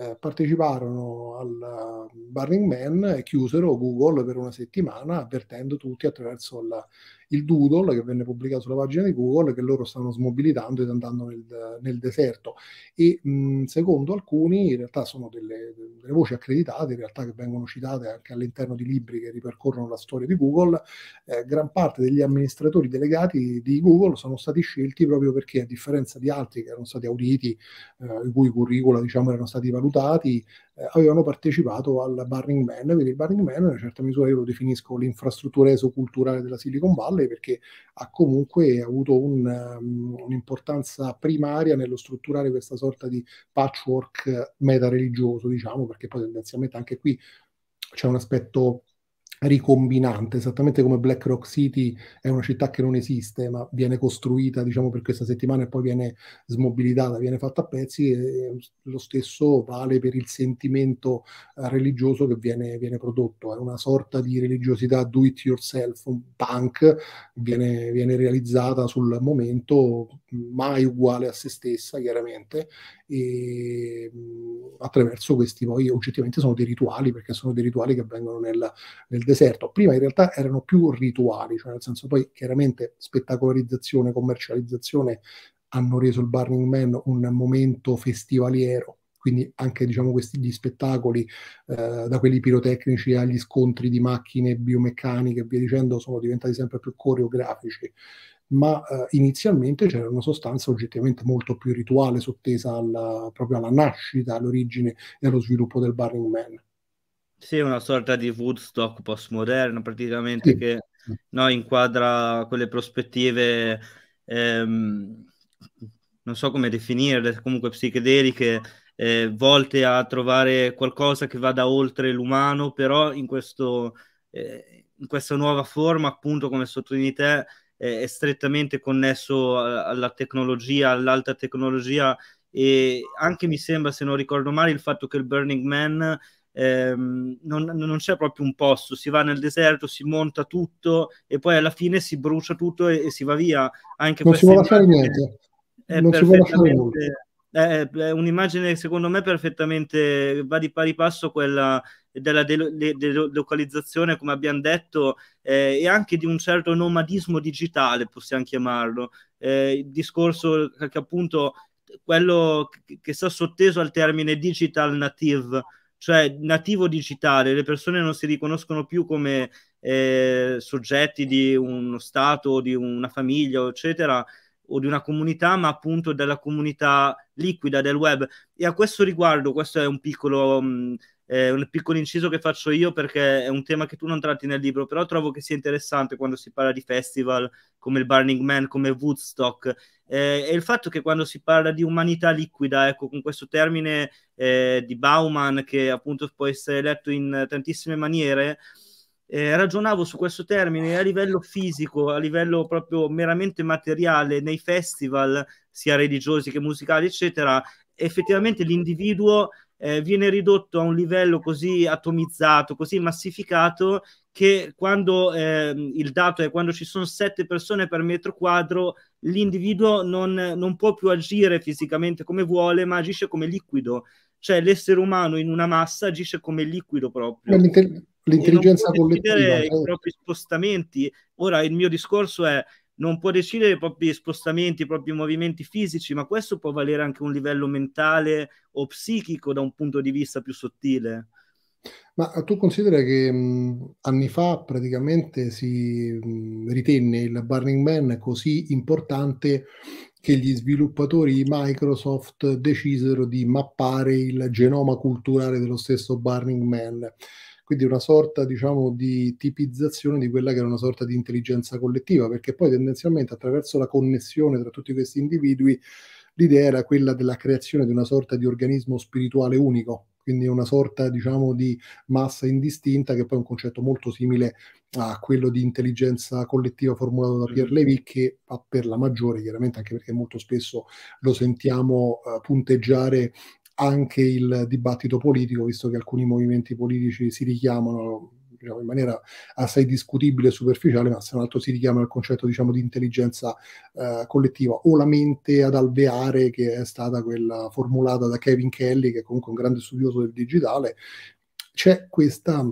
eh, parteciparono al ehm, Burning Man e chiusero Google per una settimana avvertendo tutti attraverso la, il doodle che venne pubblicato sulla pagina di Google che loro stanno smobilitando ed andando nel, nel deserto e mh, secondo alcuni in realtà sono delle, delle, voci accreditate in realtà che vengono citate anche all'interno di libri che ripercorrono la storia di Google eh, gran parte degli amministratori delegati di Google sono stati scelti proprio perché a differenza di altri che erano stati auditi eh, i cui curricula diciamo erano stati valutati eh, avevano partecipato al Burning Man, quindi il Burning Man in una certa misura io lo definisco l'infrastruttura esoculturale della Silicon Valley perché ha comunque avuto un, um, un'importanza primaria nello strutturare questa sorta di patchwork meta religioso, diciamo, perché poi tendenzialmente anche qui c'è un aspetto ricombinante, esattamente come Black Rock City è una città che non esiste, ma viene costruita diciamo, per questa settimana e poi viene smobilitata, viene fatta a pezzi, e lo stesso vale per il sentimento eh, religioso che viene, viene prodotto, è una sorta di religiosità do it yourself, un punk, viene, viene realizzata sul momento, mai uguale a se stessa chiaramente, e, ehm, attraverso questi poi oggettivamente sono dei rituali, perché sono dei rituali che avvengono nel, nel, deserto. Prima in realtà erano più rituali, cioè nel senso poi chiaramente spettacolarizzazione, commercializzazione hanno reso il Burning Man un momento festivaliero, quindi anche diciamo, questi, gli spettacoli, eh, da quelli pirotecnici agli scontri di macchine biomeccaniche e via dicendo, sono diventati sempre più coreografici ma eh, inizialmente c'era una sostanza oggettivamente molto più rituale sottesa alla, proprio alla nascita, all'origine e allo sviluppo del Burning Man. Sì, una sorta di Woodstock postmoderno praticamente sì. che no, inquadra quelle prospettive, ehm, non so come definirle, comunque psichedeliche, eh, volte a trovare qualcosa che vada oltre l'umano, però in, questo, eh, in questa nuova forma, appunto come sottolinei te, è, strettamente connesso alla tecnologia, all'alta tecnologia e anche mi sembra, se non ricordo male, il fatto che il Burning Man ehm, non, non, c'è proprio un posto, si va nel deserto, si monta tutto e poi alla fine si brucia tutto e, e si va via. Anche non si vuole fare niente. Non si vuole fare niente è, eh, è eh, un'immagine secondo me perfettamente va di pari passo quella della delocalizzazione, come abbiamo detto, eh, e anche di un certo nomadismo digitale, possiamo chiamarlo. Eh, il discorso che appunto quello che sta sotteso al termine digital native, cioè nativo digitale, le persone non si riconoscono più come eh, soggetti di uno stato, di una famiglia, eccetera, o di una comunità, ma appunto della comunità liquida del web. E a questo riguardo, questo è un piccolo, mh, mm, eh, un piccolo inciso che faccio io perché è un tema che tu non tratti nel libro, però trovo che sia interessante quando si parla di festival come il Burning Man, come Woodstock. Eh, e il fatto che quando si parla di umanità liquida, ecco, con questo termine eh, di Bauman che appunto può essere letto in tantissime maniere, eh, ragionavo su questo termine a livello fisico, a livello proprio meramente materiale nei festival, sia religiosi che musicali, eccetera, effettivamente l'individuo eh, viene ridotto a un livello così atomizzato, così massificato, che quando eh, il dato è quando ci sono sette persone per metro quadro, l'individuo non, non può più agire fisicamente come vuole, ma agisce come liquido. Cioè l'essere umano in una massa agisce come liquido proprio l'intelligenza collettiva. Eh. I certo. propri spostamenti. Ora il mio discorso è non può decidere i propri spostamenti, i propri movimenti fisici, ma questo può valere anche un livello mentale o psichico da un punto di vista più sottile. Ma tu considera che mh, mm, anni fa praticamente si mh, mm, ritenne il Burning Man così importante che gli sviluppatori di Microsoft decisero di mappare il genoma culturale dello stesso Burning Man quindi una sorta diciamo, di tipizzazione di quella che era una sorta di intelligenza collettiva, perché poi tendenzialmente attraverso la connessione tra tutti questi individui l'idea era quella della creazione di una sorta di organismo spirituale unico, quindi una sorta diciamo, di massa indistinta che poi è un concetto molto simile a quello di intelligenza collettiva formulato da Pierre mhm. Levy che fa per la maggiore chiaramente anche perché molto spesso lo sentiamo eh, punteggiare anche il dibattito politico, visto che alcuni movimenti politici si richiamano diciamo, in maniera assai discutibile e superficiale, ma se non altro si richiamano al concetto diciamo, di intelligenza eh, collettiva o la mente ad alveare, che è stata quella formulata da Kevin Kelly, che è comunque un grande studioso del digitale. C'è questa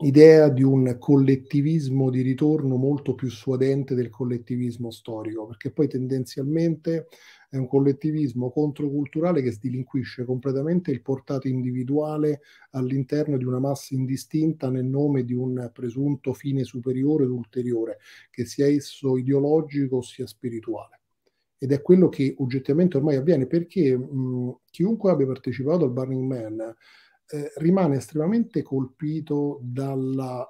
idea di un collettivismo di ritorno molto più suadente del collettivismo storico, perché poi tendenzialmente è un collettivismo controculturale che sdilinquisce completamente il portato individuale all'interno di una massa indistinta nel nome di un presunto fine superiore ed ulteriore, che sia esso ideologico sia spirituale. Ed è quello che oggettivamente ormai avviene perché mh, chiunque abbia partecipato al Burning Man eh, rimane estremamente colpito dalla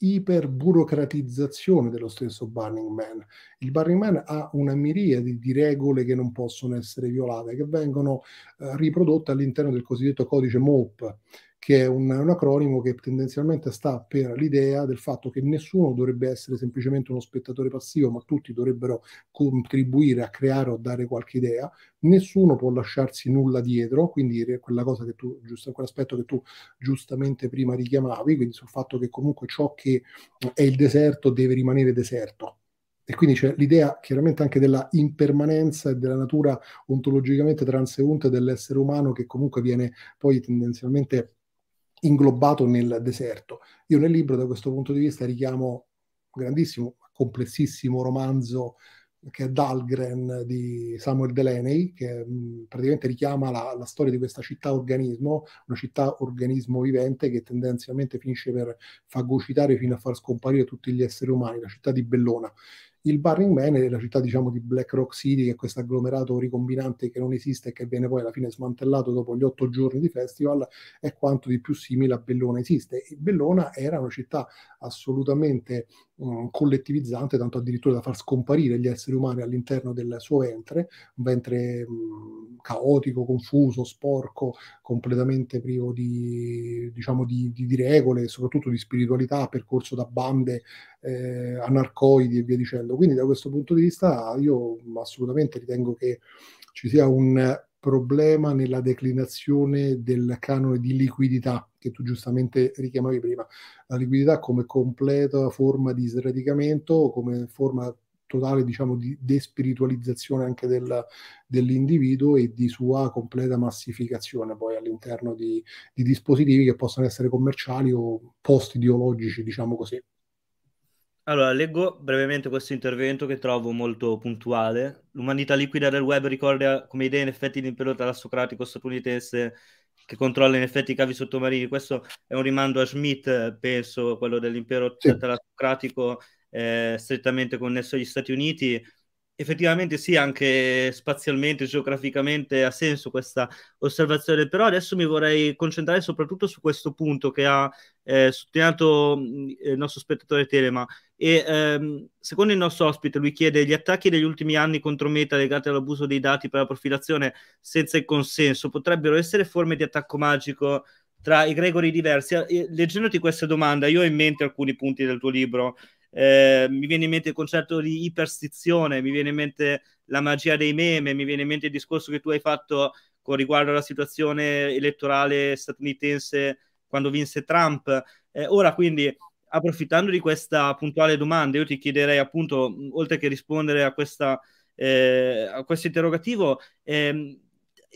iperburocratizzazione dello stesso Burning Man. Il Burning Man ha una miriade di regole che non possono essere violate, che vengono eh, riprodotte all'interno del cosiddetto codice MOP, che è un, un, acronimo che tendenzialmente sta per l'idea del fatto che nessuno dovrebbe essere semplicemente uno spettatore passivo, ma tutti dovrebbero contribuire a creare o dare qualche idea, nessuno può lasciarsi nulla dietro, quindi quella cosa che tu, giusto, quell'aspetto che tu giustamente prima richiamavi, quindi sul fatto che comunque ciò che è il deserto deve rimanere deserto, e quindi c'è l'idea chiaramente anche della impermanenza e della natura ontologicamente transeunte dell'essere umano che comunque viene poi tendenzialmente inglobato nel deserto. Io nel libro da questo punto di vista richiamo un grandissimo, complessissimo romanzo che è Dahlgren di Samuel Delaney, che mh, mm, praticamente richiama la, la, storia di questa città organismo, una città organismo vivente che tendenzialmente finisce per fagocitare fino a far scomparire tutti gli esseri umani, la città di Bellona il Burning Man è la città diciamo di Black Rock City che è questo agglomerato ricombinante che non esiste e che viene poi alla fine smantellato dopo gli otto giorni di festival è quanto di più simile a Bellona esiste e Bellona era una città assolutamente mh, mm, collettivizzante tanto addirittura da far scomparire gli esseri umani all'interno del suo ventre un ventre mh, mm, caotico, confuso, sporco completamente privo di, diciamo, di, di, di regole e soprattutto di spiritualità percorso da bande eh, anarcoidi e via dicendo. Quindi da questo punto di vista io assolutamente ritengo che ci sia un problema nella declinazione del canone di liquidità che tu giustamente richiamavi prima. La liquidità come completa forma di sradicamento, come forma totale diciamo di despiritualizzazione anche del, dell'individuo e di sua completa massificazione poi all'interno di, di dispositivi che possono essere commerciali o post ideologici diciamo così. Allora, leggo brevemente questo intervento che trovo molto puntuale. L'umanità liquida del web ricorda come idea in effetti l'impero talassocratico statunitense che controlla in effetti i cavi sottomarini. Questo è un rimando a Schmidt, penso, quello dell'impero sì. socratico eh, strettamente connesso agli Stati Uniti, effettivamente sì, anche spazialmente, geograficamente ha senso questa osservazione, però adesso mi vorrei concentrare soprattutto su questo punto che ha eh, sottolineato il nostro spettatore Telema. E, ehm, secondo il nostro ospite, lui chiede gli attacchi degli ultimi anni contro Meta legati all'abuso dei dati per la profilazione senza il consenso potrebbero essere forme di attacco magico tra i gregori diversi. Leggendoti questa domanda, io ho in mente alcuni punti del tuo libro eh, mi viene in mente il concetto di iperstizione, mi viene in mente la magia dei meme, mi viene in mente il discorso che tu hai fatto con riguardo alla situazione elettorale statunitense quando vinse Trump. Eh, ora quindi approfittando di questa puntuale domanda, io ti chiederei appunto, oltre che rispondere a, questa, eh, a questo interrogativo, eh,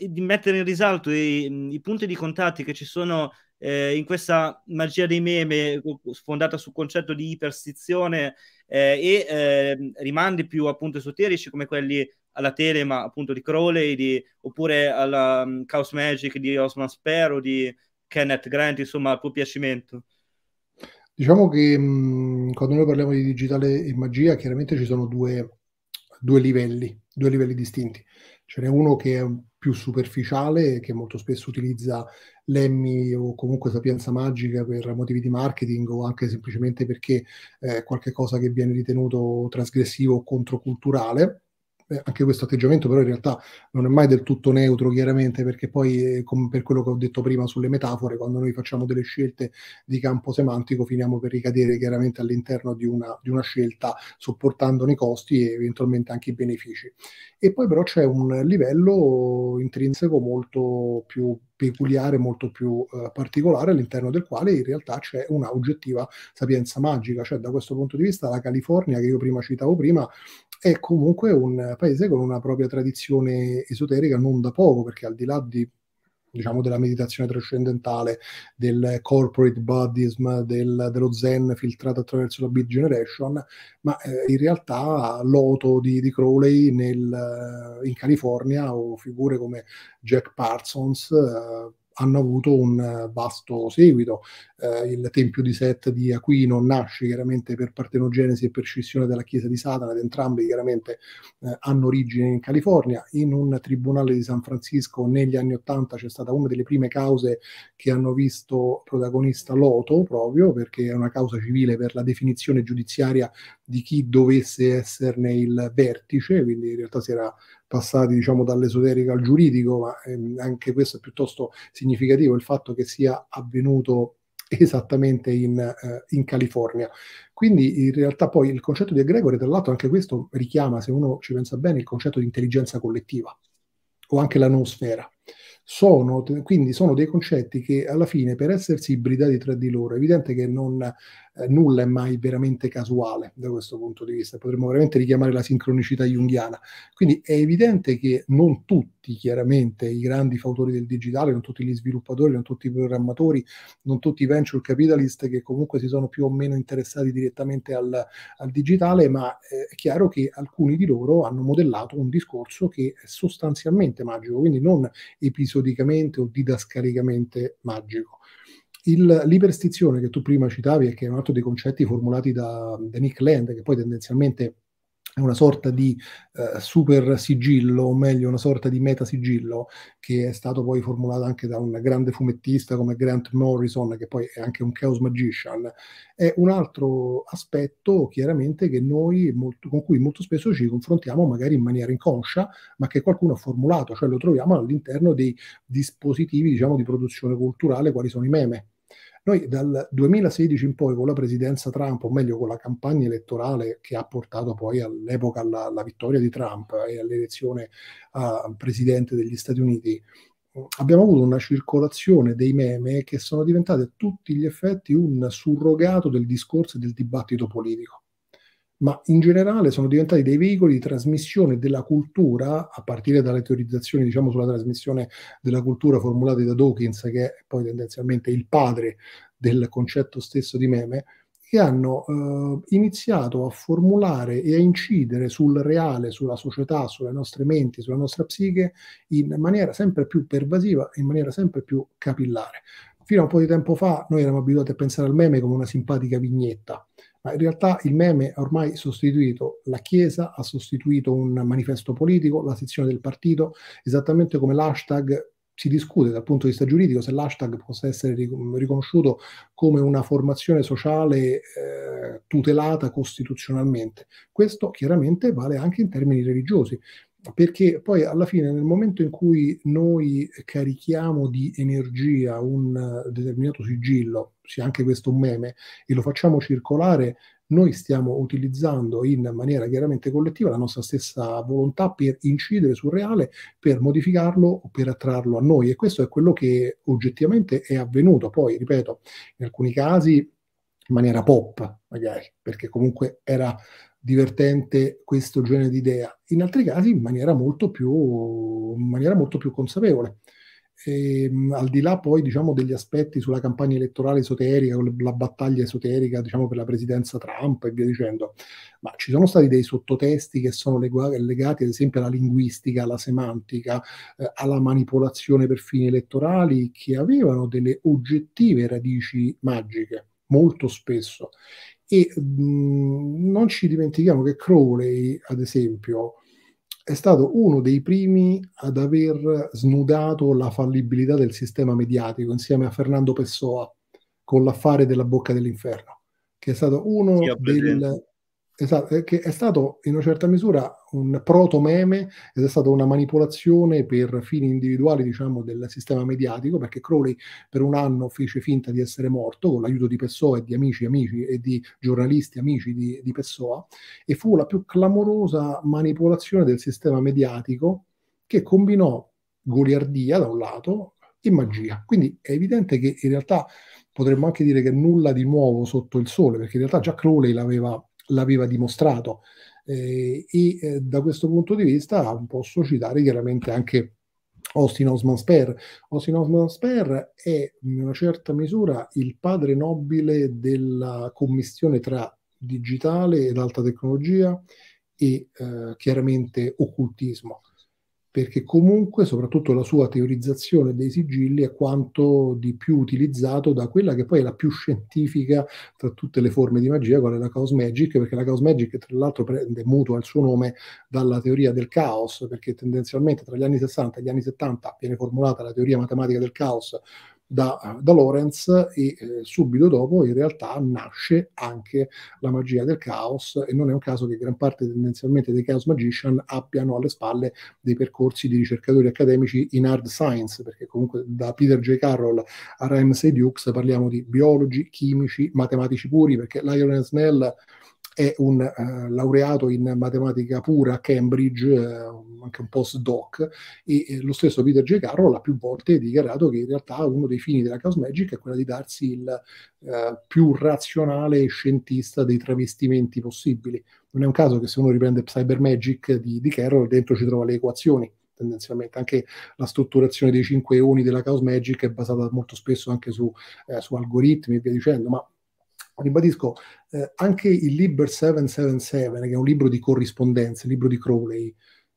di mettere in risalto i, i, punti di contatti che ci sono eh, in questa magia dei meme fondata sul concetto di iperstizione eh, e ehm, rimandi più appunto esoterici come quelli alla telema appunto di Crowley di, oppure alla um, Chaos Magic di Osman Spero di Kenneth Grant, insomma, a tuo piacimento. Diciamo che mh, mm, quando noi parliamo di digitale e magia, chiaramente ci sono due, due livelli, due livelli distinti. Ce n'è uno che è più superficiale che molto spesso utilizza lemmi o comunque sapienza magica per motivi di marketing o anche semplicemente perché è qualcosa che viene ritenuto trasgressivo o controculturale eh, anche questo atteggiamento però in realtà non è mai del tutto neutro chiaramente perché poi eh, com- per quello che ho detto prima sulle metafore quando noi facciamo delle scelte di campo semantico finiamo per ricadere chiaramente all'interno di una, di una scelta sopportandone i costi e eventualmente anche i benefici e poi però c'è un livello intrinseco molto più peculiare, molto più eh, particolare, all'interno del quale in realtà c'è una oggettiva sapienza magica, cioè da questo punto di vista la California che io prima citavo prima è comunque un paese con una propria tradizione esoterica non da poco, perché al di là di diciamo della meditazione trascendentale, del corporate buddhism, del, dello zen filtrato attraverso la Beat Generation, ma eh, in realtà l'oto di, di Crowley nel, eh, in California o figure come Jack Parsons, eh, hanno avuto un eh, vasto seguito. Eh, il Tempio di Set di Aquino nasce chiaramente per partenogenesi e per scissione della Chiesa di Satana, ed entrambi chiaramente eh, hanno origine in California. In un tribunale di San Francisco negli anni Ottanta c'è stata una delle prime cause che hanno visto protagonista Loto, proprio perché è una causa civile per la definizione giudiziaria di chi dovesse esserne il vertice, quindi in realtà si era passati diciamo dall'esoterico al giuridico, ma ehm, anche questo è piuttosto significativo, il fatto che sia avvenuto esattamente in, eh, in, California. Quindi in realtà poi il concetto di aggregore, tra l'altro anche questo richiama, se uno ci pensa bene, il concetto di intelligenza collettiva o anche la nosfera. Sono, quindi sono dei concetti che alla fine per essersi ibridati tra di loro è evidente che non, eh, nulla è mai veramente casuale da questo punto di vista, potremmo veramente richiamare la sincronicità junghiana. Quindi è evidente che non tutti chiaramente i grandi fautori del digitale, non tutti gli sviluppatori, non tutti i programmatori, non tutti i venture capitalist che comunque si sono più o meno interessati direttamente al, al digitale, ma eh, è chiaro che alcuni di loro hanno modellato un discorso che è sostanzialmente magico, quindi non episodico episodicamente o didascalicamente magico. Il, l'iperstizione che tu prima citavi, e che è un altro dei concetti formulati da, da Nick Land, che poi tendenzialmente è una sorta di eh, super sigillo, o meglio una sorta di meta sigillo, che è stato poi formulato anche da un grande fumettista come Grant Morrison, che poi è anche un Chaos Magician. È un altro aspetto, chiaramente, molto, con cui molto spesso ci confrontiamo, magari in maniera inconscia, ma che qualcuno ha formulato, cioè lo troviamo all'interno dei dispositivi diciamo, di produzione culturale, quali sono i meme noi dal 2016 in poi con la presidenza Trump, o meglio con la campagna elettorale che ha portato poi all'epoca alla, alla vittoria di Trump e all'elezione a presidente degli Stati Uniti, abbiamo avuto una circolazione dei meme che sono diventati a tutti gli effetti un surrogato del discorso e del dibattito politico ma in generale sono diventati dei veicoli di trasmissione della cultura, a partire dalle teorizzazioni diciamo, sulla trasmissione della cultura formulate da Dawkins, che è poi tendenzialmente il padre del concetto stesso di meme, che hanno eh, iniziato a formulare e a incidere sul reale, sulla società, sulle nostre menti, sulla nostra psiche, in maniera sempre più pervasiva, in maniera sempre più capillare. Fino a un po' di tempo fa noi eravamo abituati a pensare al meme come una simpatica vignetta, ma in realtà il meme ha ormai sostituito la Chiesa, ha sostituito un manifesto politico, la sezione del partito, esattamente come l'hashtag si discute dal punto di vista giuridico se l'hashtag possa essere riconosciuto come una formazione sociale eh, tutelata costituzionalmente. Questo chiaramente vale anche in termini religiosi perché poi alla fine nel momento in cui noi carichiamo di energia un eh, determinato sigillo, sia anche questo un meme, e lo facciamo circolare, noi stiamo utilizzando in maniera chiaramente collettiva la nostra stessa volontà per incidere sul reale, per modificarlo o per attrarlo a noi e questo è quello che oggettivamente è avvenuto. Poi, ripeto, in alcuni casi in maniera pop, magari, perché comunque era divertente questo genere di idea, in altri casi in maniera molto più, maniera molto più consapevole. E, ehm, al di là poi diciamo, degli aspetti sulla campagna elettorale esoterica, la battaglia esoterica diciamo, per la presidenza Trump e via dicendo, ma ci sono stati dei sottotesti che sono legati ad esempio alla linguistica, alla semantica, eh, alla manipolazione per fini elettorali che avevano delle oggettive radici magiche molto spesso e mh, mm, non ci dimentichiamo che Crowley, ad esempio, è stato uno dei primi ad aver snudato la fallibilità del sistema mediatico insieme a Fernando Pessoa con l'affare della bocca dell'inferno, che è stato uno del, Esatto, che è stato in una certa misura un proto-meme ed è stata una manipolazione per fini individuali, diciamo, del sistema mediatico, perché Crowley per un anno fece finta di essere morto con l'aiuto di Pessoa e di amici, amici e di giornalisti, amici di, di Pessoa, e fu la più clamorosa manipolazione del sistema mediatico che combinò goliardia da un lato e magia. Quindi è evidente che in realtà potremmo anche dire che nulla di nuovo sotto il sole, perché in realtà già Crowley l'aveva l'aveva dimostrato. Eh, e eh, da questo punto di vista posso citare chiaramente anche Austin Osman Sperr. Austin Osman Sperr è in una certa misura il padre nobile della commissione tra digitale ed alta tecnologia e eh, chiaramente occultismo perché comunque soprattutto la sua teorizzazione dei sigilli è quanto di più utilizzato da quella che poi è la più scientifica tra tutte le forme di magia, qual è la Chaos Magic, perché la Chaos Magic tra l'altro prende mutua il suo nome dalla teoria del caos, perché tendenzialmente tra gli anni 60 e gli anni 70 viene formulata la teoria matematica del caos da, da Lorenz e eh, subito dopo in realtà nasce anche la magia del caos e non è un caso che gran parte tendenzialmente dei chaos magician abbiano alle spalle dei percorsi di ricercatori accademici in hard science, perché comunque da Peter J. Carroll a Ramsey Dukes parliamo di biologi, chimici, matematici puri, perché Lionel Snell è un eh, laureato in matematica pura a Cambridge, eh, anche un postdoc, e eh, lo stesso Peter J. Carroll ha più volte dichiarato che in realtà uno dei fini della Chaos Magic è quello di darsi il eh, più razionale scientista dei travestimenti possibili. Non è un caso che se uno riprende Cyber Magic di, di Carroll, dentro ci trova le equazioni tendenzialmente anche la strutturazione dei cinque eoni della Chaos Magic è basata molto spesso anche su, eh, su algoritmi e via dicendo, ma ribadisco, eh, anche il Liber 777, che è un libro di corrispondenza, il libro di Crowley,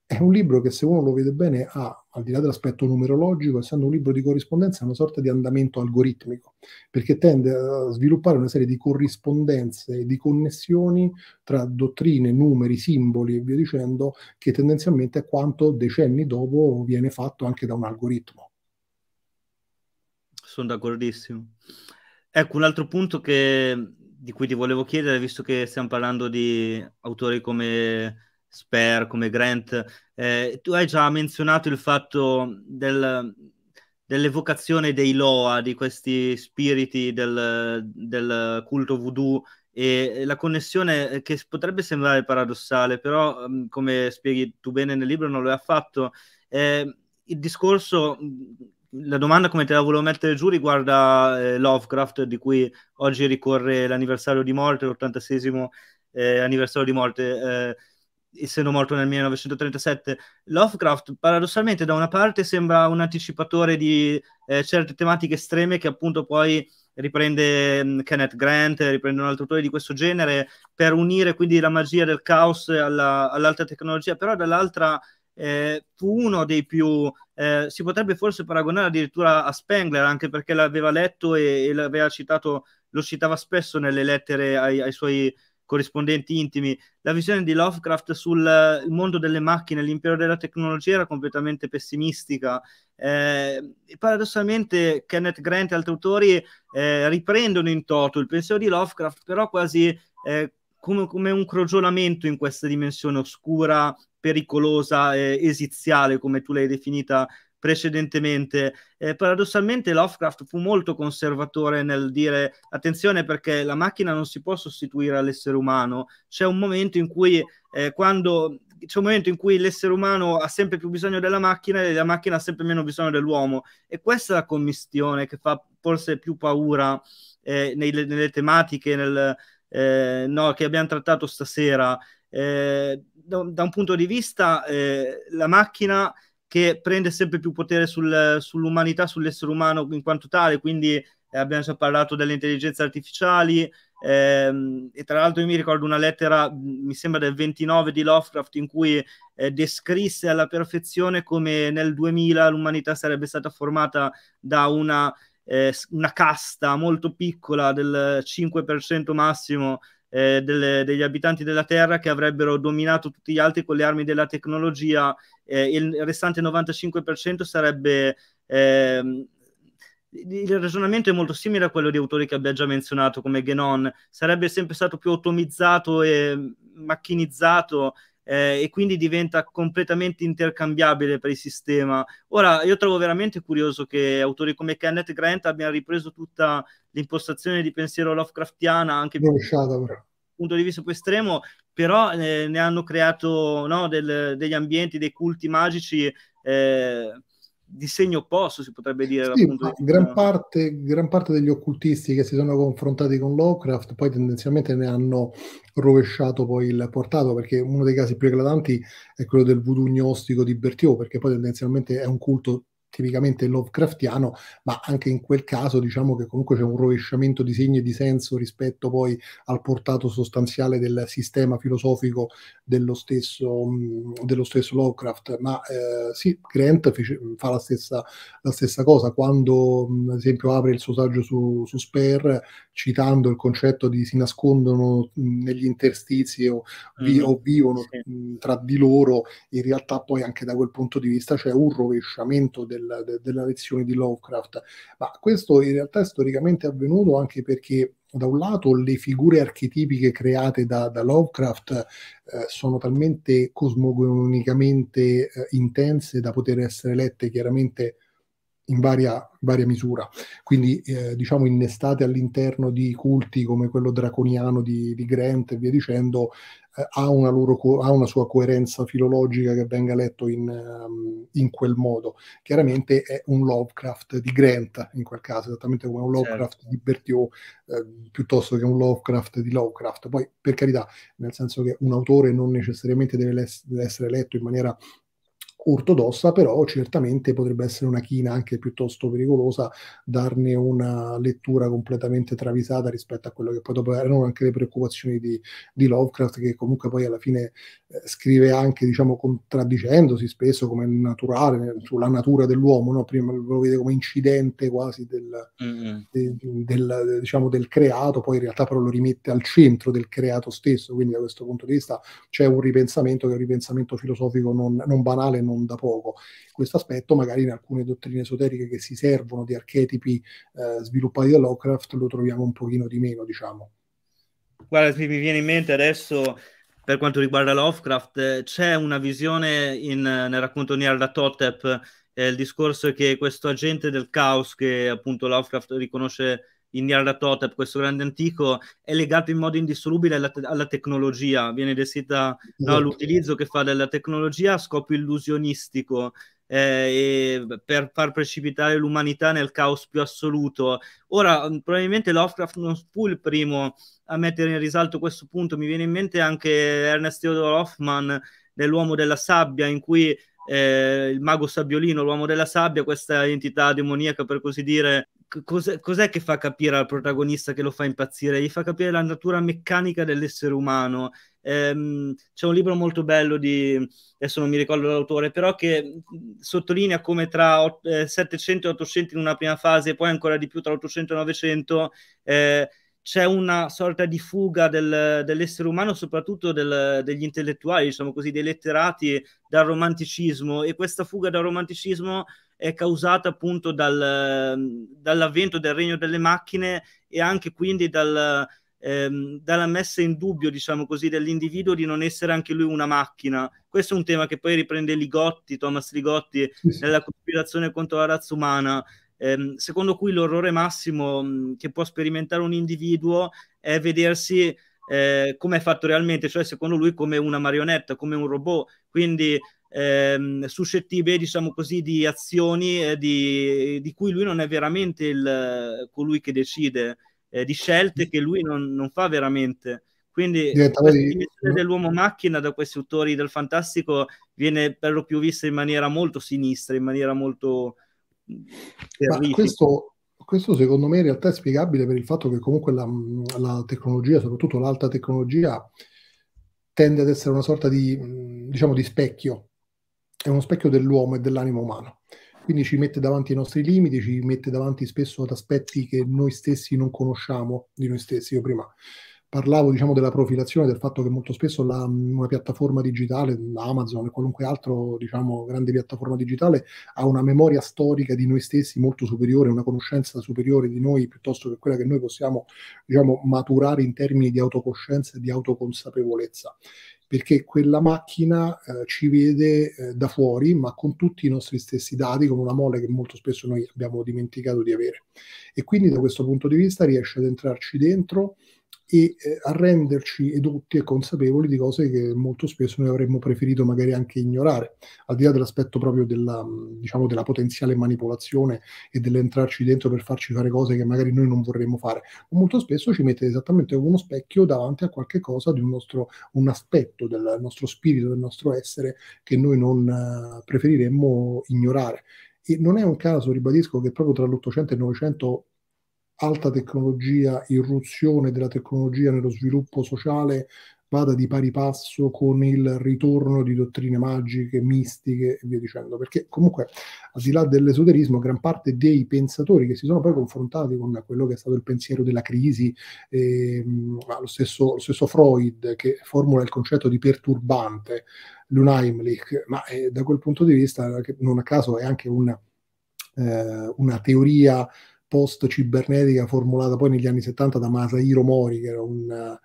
è un libro che se uno lo vede bene ha, al di là dell'aspetto numerologico, essendo un libro di corrispondenza, una sorta di andamento algoritmico, perché tende a sviluppare una serie di corrispondenze, di connessioni tra dottrine, numeri, simboli e via dicendo, che tendenzialmente è quanto decenni dopo viene fatto anche da un algoritmo. Sono d'accordissimo. Ecco, un altro punto che, di cui ti volevo chiedere, visto che stiamo parlando di autori come Sper, come Grant, eh, tu hai già menzionato il fatto del, dell'evocazione dei Loa, di questi spiriti del, del culto voodoo e la connessione che potrebbe sembrare paradossale, però mm, come spieghi tu bene nel libro non lo è affatto, eh, il discorso mm, la domanda come te la volevo mettere giù riguarda eh, Lovecraft, di cui oggi ricorre l'anniversario di morte, l'86 eh, anniversario di morte, eh, essendo morto nel 1937. Lovecraft, paradossalmente, da una parte sembra un anticipatore di eh, certe tematiche estreme che appunto poi riprende mh, mm, Kenneth Grant, riprende un altro autore di questo genere, per unire quindi la magia del caos alla, all'alta tecnologia, però dall'altra eh, fu uno dei più, eh, si potrebbe forse paragonare addirittura a Spengler, anche perché l'aveva letto e, e l'aveva citato, lo citava spesso nelle lettere ai, ai suoi corrispondenti intimi. La visione di Lovecraft sul mondo delle macchine, l'impero della tecnologia era completamente pessimistica. Eh, paradossalmente, Kenneth Grant e altri autori eh, riprendono in toto il pensiero di Lovecraft, però quasi eh, come, come un crogiolamento in questa dimensione oscura, pericolosa, eh, esiziale, come tu l'hai definita precedentemente. Eh, paradossalmente Lovecraft fu molto conservatore nel dire attenzione perché la macchina non si può sostituire all'essere umano. C'è un momento in cui eh, quando c'è un momento in cui l'essere umano ha sempre più bisogno della macchina e la macchina ha sempre meno bisogno dell'uomo e questa è la commistione che fa forse più paura eh, nei, nelle tematiche, nel, eh, no, che abbiamo trattato stasera, eh, da, da, un punto di vista eh, la macchina che prende sempre più potere sul, sull'umanità, sull'essere umano in quanto tale, quindi eh, abbiamo già parlato delle intelligenze artificiali, eh, e tra l'altro io mi ricordo una lettera, mi sembra del 29 di Lovecraft, in cui eh, descrisse alla perfezione come nel 2000 l'umanità sarebbe stata formata da una eh, una casta molto piccola del 5% massimo eh, delle, degli abitanti della Terra che avrebbero dominato tutti gli altri con le armi della tecnologia eh, il restante 95% sarebbe... Eh, il ragionamento è molto simile a quello di autori che abbia già menzionato come Genon, sarebbe sempre stato più automizzato e macchinizzato eh, e quindi diventa completamente intercambiabile per il sistema. Ora, io trovo veramente curioso che autori come Kenneth Grant abbiano ripreso tutta l'impostazione di pensiero Lovecraftiana, anche più dal punto di vista più estremo, però eh, ne hanno creato no, del, degli ambienti, dei culti magici. Eh, di segno opposto, si potrebbe dire. Sì, di... gran, parte, gran, parte, degli occultisti che si sono confrontati con Lovecraft poi tendenzialmente ne hanno rovesciato poi il portato, perché uno dei casi più eclatanti è quello del voodoo gnostico di Berthiaud, perché poi tendenzialmente è un culto tipicamente Lovecraftiano, ma anche in quel caso diciamo che comunque c'è un rovesciamento di segni e di senso rispetto poi al portato sostanziale del sistema filosofico dello stesso, mm, dello stesso Lovecraft. Ma eh, sì, Grant fece, fa la stessa, la stessa, cosa quando, mm, ad esempio, apre il suo saggio su, su Sper citando il concetto di si nascondono mm, negli interstizi o, vi, o vivono sì. tra di loro, in realtà poi anche da quel punto di vista c'è un rovesciamento del della, de, della lezione di Lovecraft, ma questo in realtà è storicamente avvenuto anche perché da un lato le figure archetipiche create da, da Lovecraft eh, sono talmente cosmogonicamente eh, intense da poter essere lette chiaramente in varia, varia misura, quindi eh, diciamo innestate all'interno di culti come quello draconiano di, di Grant e via dicendo, eh, ha, una loro, ha, una sua coerenza filologica che venga letto in, um, in, quel modo. Chiaramente è un Lovecraft di Grant in quel caso, esattamente come un certo. Lovecraft certo. di Berthiaud eh, piuttosto che un Lovecraft di Lovecraft. Poi, per carità, nel senso che un autore non necessariamente deve, les- deve essere letto in maniera ortodossa, però certamente potrebbe essere una china anche piuttosto pericolosa darne una lettura completamente travisata rispetto a quello che poi dopo erano anche le preoccupazioni di, di Lovecraft, che comunque poi alla fine eh, scrive anche, diciamo, contraddicendosi spesso come naturale, sulla natura dell'uomo, no? prima lo vede come incidente quasi del, mm-hmm. de, del, diciamo, del creato, poi in realtà però lo rimette al centro del creato stesso, quindi da questo punto di vista c'è un ripensamento che è un ripensamento filosofico non, non banale, non non da poco. Questo aspetto magari in alcune dottrine esoteriche che si servono di archetipi eh, sviluppati da Lovecraft lo troviamo un pochino di meno, diciamo. Guarda, mi viene in mente adesso per quanto riguarda Lovecraft, c'è una visione in, nel racconto di Ardatotep, eh, il discorso che questo agente del caos che appunto Lovecraft riconosce Indiana Totep, questo grande antico, è legato in modo indissolubile alla, te- alla tecnologia, viene descritta no, l'utilizzo che fa della tecnologia a scopo illusionistico. Eh, per far precipitare l'umanità nel caos più assoluto. Ora, mm, probabilmente Lovecraft non fu il primo a mettere in risalto questo punto. Mi viene in mente anche Ernest Theodore Hoffman nell'Uomo della Sabbia, in cui eh, il mago sabbiolino, l'uomo della sabbia, questa entità demoniaca, per così dire, cos'è, cos'è, che fa capire al protagonista che lo fa impazzire? Gli fa capire la natura meccanica dell'essere umano. Ehm, c'è un libro molto bello di, adesso non mi ricordo l'autore, però che sottolinea come tra 700 eh, e 800 in una prima fase e poi ancora di più tra 800 e 900 eh, c'è una sorta di fuga del, dell'essere umano, soprattutto del, degli intellettuali, diciamo così, dei letterati dal romanticismo e questa fuga dal romanticismo è causata appunto dal, dall'avvento del regno delle macchine e anche quindi dal, ehm, dalla messa in dubbio, diciamo così, dell'individuo di non essere anche lui una macchina. Questo è un tema che poi riprende Ligotti, Thomas Ligotti, sì, sì. nella cospirazione contro la razza umana ehm, secondo cui l'orrore massimo che può sperimentare un individuo è vedersi eh, come è fatto realmente, cioè secondo lui come una marionetta, come un robot, quindi ehm, suscettibile, diciamo così, di azioni eh, di, di, cui lui non è veramente il, colui che decide, eh, di scelte che lui non, non fa veramente. Quindi la definizione dell'uomo macchina da questi autori del fantastico viene per lo più vista in maniera molto sinistra, in maniera molto questo, questo, secondo me in realtà è spiegabile per il fatto che comunque la, la tecnologia, soprattutto l'alta tecnologia, tende ad essere una sorta di, diciamo, di specchio, è uno specchio dell'uomo e dell'animo umano quindi ci mette davanti ai nostri limiti, ci mette davanti spesso ad aspetti che noi stessi non conosciamo di noi stessi. Io prima parlavo diciamo, della profilazione, del fatto che molto spesso la, una piattaforma digitale, Amazon o qualunque altro diciamo, grande piattaforma digitale, ha una memoria storica di noi stessi molto superiore, una conoscenza superiore di noi piuttosto che quella che noi possiamo diciamo, maturare in termini di autocoscienza e di autoconsapevolezza perché quella macchina eh, ci vede eh, da fuori, ma con tutti i nostri stessi dati, con una mole che molto spesso noi abbiamo dimenticato di avere. E quindi da questo punto di vista riesce ad entrarci dentro e eh, a renderci edotti e consapevoli di cose che molto spesso noi avremmo preferito magari anche ignorare, al di là dell'aspetto proprio della, mm, diciamo, della potenziale manipolazione e dell'entrarci dentro per farci fare cose che magari noi non vorremmo fare, molto spesso ci mette esattamente uno specchio davanti a qualche cosa di un, nostro, un aspetto del nostro spirito, del nostro essere che noi non eh, preferiremmo ignorare. E non è un caso, ribadisco, che proprio tra l'Ottocento e il Novecento alta tecnologia, irruzione della tecnologia nello sviluppo sociale vada di pari passo con il ritorno di dottrine magiche, mistiche e via dicendo. Perché comunque, al di là dell'esoterismo, gran parte dei pensatori che si sono poi confrontati con quello che è stato il pensiero della crisi, ehm, lo, stesso, lo, stesso, Freud che formula il concetto di perturbante, l'Unheimlich, ma eh, da quel punto di vista, non a caso è anche un, eh, una teoria post-cibernetica formulata poi negli anni 70 da Masahiro Mori, che era un,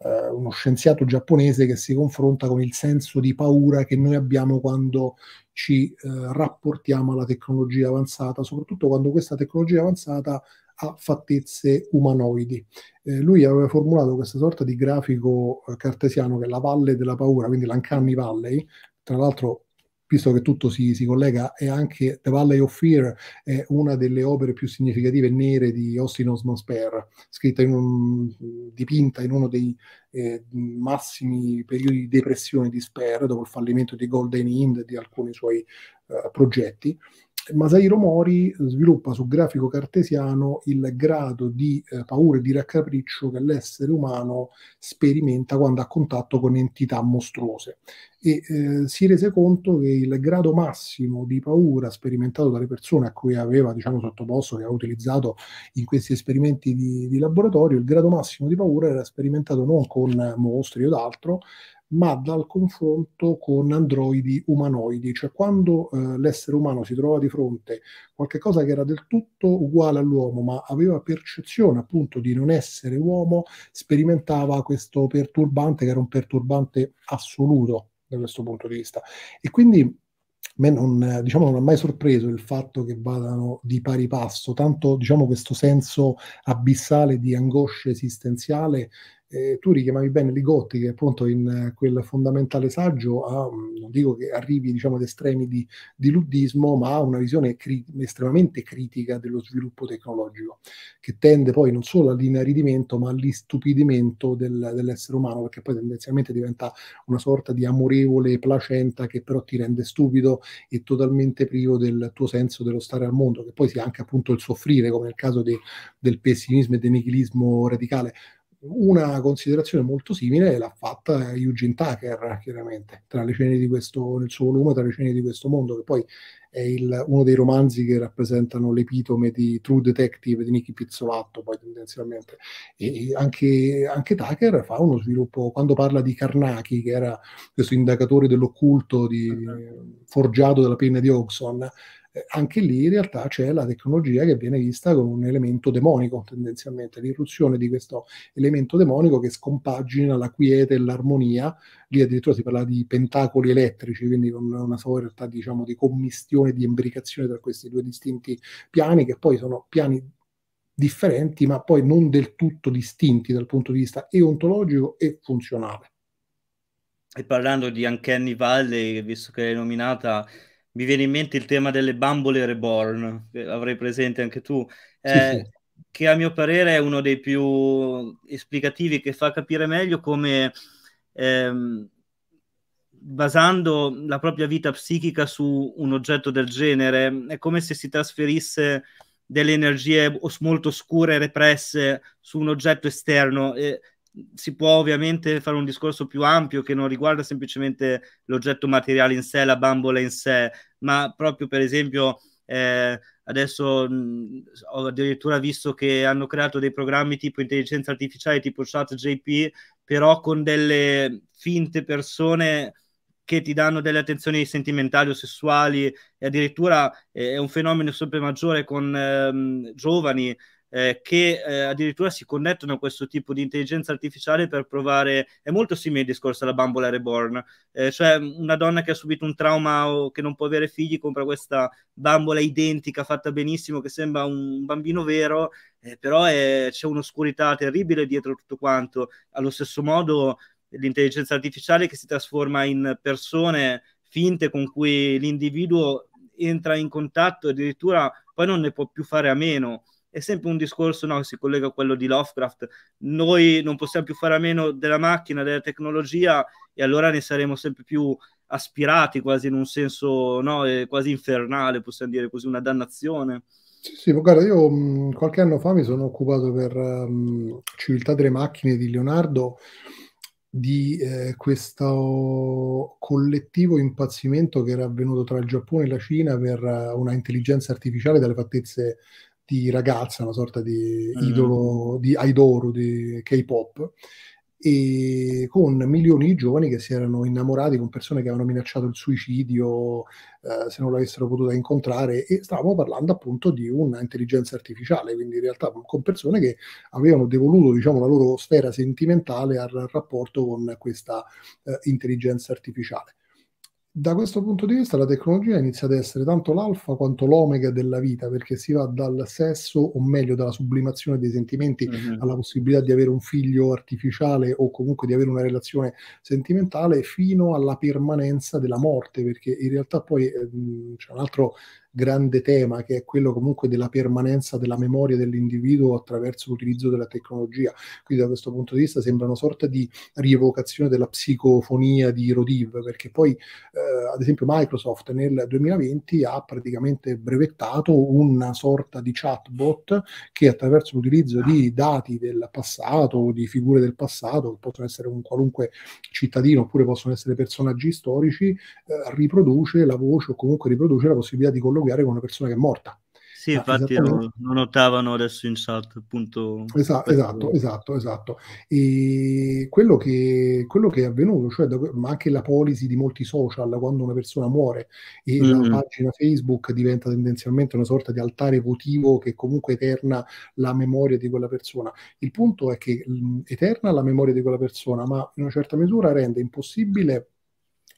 uh, uno scienziato giapponese che si confronta con il senso di paura che noi abbiamo quando ci uh, rapportiamo alla tecnologia avanzata, soprattutto quando questa tecnologia avanzata ha fattezze umanoidi. Eh, lui aveva formulato questa sorta di grafico eh, cartesiano che è la valle della paura, quindi l'Uncanny Valley, tra l'altro visto che tutto si, si, collega, è anche The Valley of Fear, è una delle opere più significative nere di Austin Osman Spare, scritta in un, dipinta in uno dei eh, massimi periodi di depressione di Spare, dopo il fallimento di Golden Ind e di alcuni suoi eh, progetti. Masairo Mori sviluppa su grafico cartesiano il grado di eh, paura e di raccapriccio che l'essere umano sperimenta quando ha contatto con entità mostruose e eh, si rese conto che il grado massimo di paura sperimentato dalle persone a cui aveva diciamo, sottoposto, che ha utilizzato in questi esperimenti di, di laboratorio, il grado massimo di paura era sperimentato non con mostri o d'altro, ma dal confronto con androidi umanoidi, cioè quando eh, l'essere umano si trova di fronte a qualcosa che era del tutto uguale all'uomo, ma aveva percezione appunto di non essere uomo, sperimentava questo perturbante che era un perturbante assoluto da questo punto di vista. E quindi me non, diciamo, non ha mai sorpreso il fatto che vadano di pari passo, tanto diciamo, questo senso abissale di angoscia esistenziale eh, tu richiamavi bene Ligotti che appunto in eh, quel fondamentale saggio ha, mm, non dico che arrivi diciamo, ad estremi di, di luddismo, ma ha una visione cri- estremamente critica dello sviluppo tecnologico, che tende poi non solo all'inaridimento, ma all'istupidimento del, dell'essere umano, perché poi tendenzialmente diventa una sorta di amorevole placenta che però ti rende stupido e totalmente privo del tuo senso dello stare al mondo, che poi sia anche appunto il soffrire, come nel caso de, del pessimismo e del nichilismo radicale una considerazione molto simile l'ha fatta Eugene Tucker, chiaramente, tra le di questo, nel suo volume Tra le ceneri di questo mondo, che poi è il, uno dei romanzi che rappresentano l'epitome di True Detective di Nicky Pizzolatto, poi tendenzialmente. E anche, anche Tucker fa uno sviluppo, quando parla di Carnacki, che era questo indagatore dell'occulto di, forgiato dalla penna di Oxon, anche lì in realtà c'è la tecnologia che viene vista come un elemento demonico, tendenzialmente, l'irruzione di questo elemento demonico che scompagina la quiete e l'armonia, lì addirittura si parla di pentacoli elettrici, quindi con una sorta diciamo, di commistione, di imbricazione tra questi due distinti piani, che poi sono piani differenti, ma poi non del tutto distinti dal punto di vista e ontologico e funzionale. E parlando di Uncanny Valley, visto che l'hai nominata, mi viene in mente il tema delle bambole reborn, che avrei presente anche tu, eh, sì, sì. Eh, che a mio parere è uno dei più esplicativi che fa capire meglio come ehm, basando la propria vita psichica su un oggetto del genere è come se si trasferisse delle energie molto oscure represse su un oggetto esterno. E, si può ovviamente fare un discorso più ampio che non riguarda semplicemente l'oggetto materiale in sé, la bambola in sé, ma proprio per esempio eh, adesso mh, ho addirittura visto che hanno creato dei programmi tipo intelligenza artificiale, tipo chat JP, però con delle finte persone che ti danno delle attenzioni sentimentali o sessuali e addirittura eh, è un fenomeno sempre maggiore con ehm, giovani eh, che eh, addirittura si connettono a questo tipo di intelligenza artificiale per provare, è molto simile il discorso alla bambola reborn, eh, cioè una donna che ha subito un trauma o che non può avere figli compra questa bambola identica fatta benissimo che sembra un bambino vero, eh, però è, eh, c'è un'oscurità terribile dietro tutto quanto, allo stesso modo l'intelligenza artificiale che si trasforma in persone finte con cui l'individuo entra in contatto addirittura poi non ne può più fare a meno è sempre un discorso no, che si collega a quello di Lovecraft. Noi non possiamo più fare a meno della macchina, della tecnologia e allora ne saremo sempre più aspirati quasi in un senso no, eh, quasi infernale, possiamo dire così, una dannazione. Sì, sì, guarda, io mh, mm, qualche anno fa mi sono occupato per mh, ehm, Civiltà delle macchine di Leonardo di eh, questo collettivo impazzimento che era avvenuto tra il Giappone e la Cina per eh, una intelligenza artificiale dalle fattezze di ragazza, una sorta di mm. idolo, mm. di idolo di K-pop, e con milioni di giovani che si erano innamorati, con persone che avevano minacciato il suicidio eh, se non l'avessero potuta incontrare e stavamo parlando appunto di un'intelligenza artificiale, quindi in realtà con persone che avevano devoluto diciamo, la loro sfera sentimentale al rapporto con questa eh, intelligenza artificiale da questo punto di vista la tecnologia inizia ad essere tanto l'alfa quanto l'omega della vita, perché si va dal sesso, o meglio dalla sublimazione dei sentimenti, mm-hmm. alla possibilità di avere un figlio artificiale o comunque di avere una relazione sentimentale, fino alla permanenza della morte, perché in realtà poi eh, c'è un altro grande tema che è quello comunque della permanenza della memoria dell'individuo attraverso l'utilizzo della tecnologia. Quindi da questo punto di vista sembra una sorta di rievocazione della psicofonia di Rodiv, perché poi eh, ad esempio Microsoft nel 2020 ha praticamente brevettato una sorta di chatbot che attraverso l'utilizzo di dati del passato di figure del passato, che possono essere un qualunque cittadino oppure possono essere personaggi storici, eh, riproduce la voce o comunque riproduce la possibilità di collocare archiviare con una persona che è morta. Sì, ah, infatti ah, eh, lo, lo, notavano adesso in salto, appunto. Esatto, esatto, esatto, esatto. E quello che, quello che è avvenuto, cioè da, ma anche la policy di molti social, quando una persona muore e mm. la mm-hmm. pagina Facebook diventa tendenzialmente una sorta di altare votivo che comunque eterna la memoria di quella persona. Il punto è che mh, mm, eterna la memoria di quella persona, ma in una certa misura rende impossibile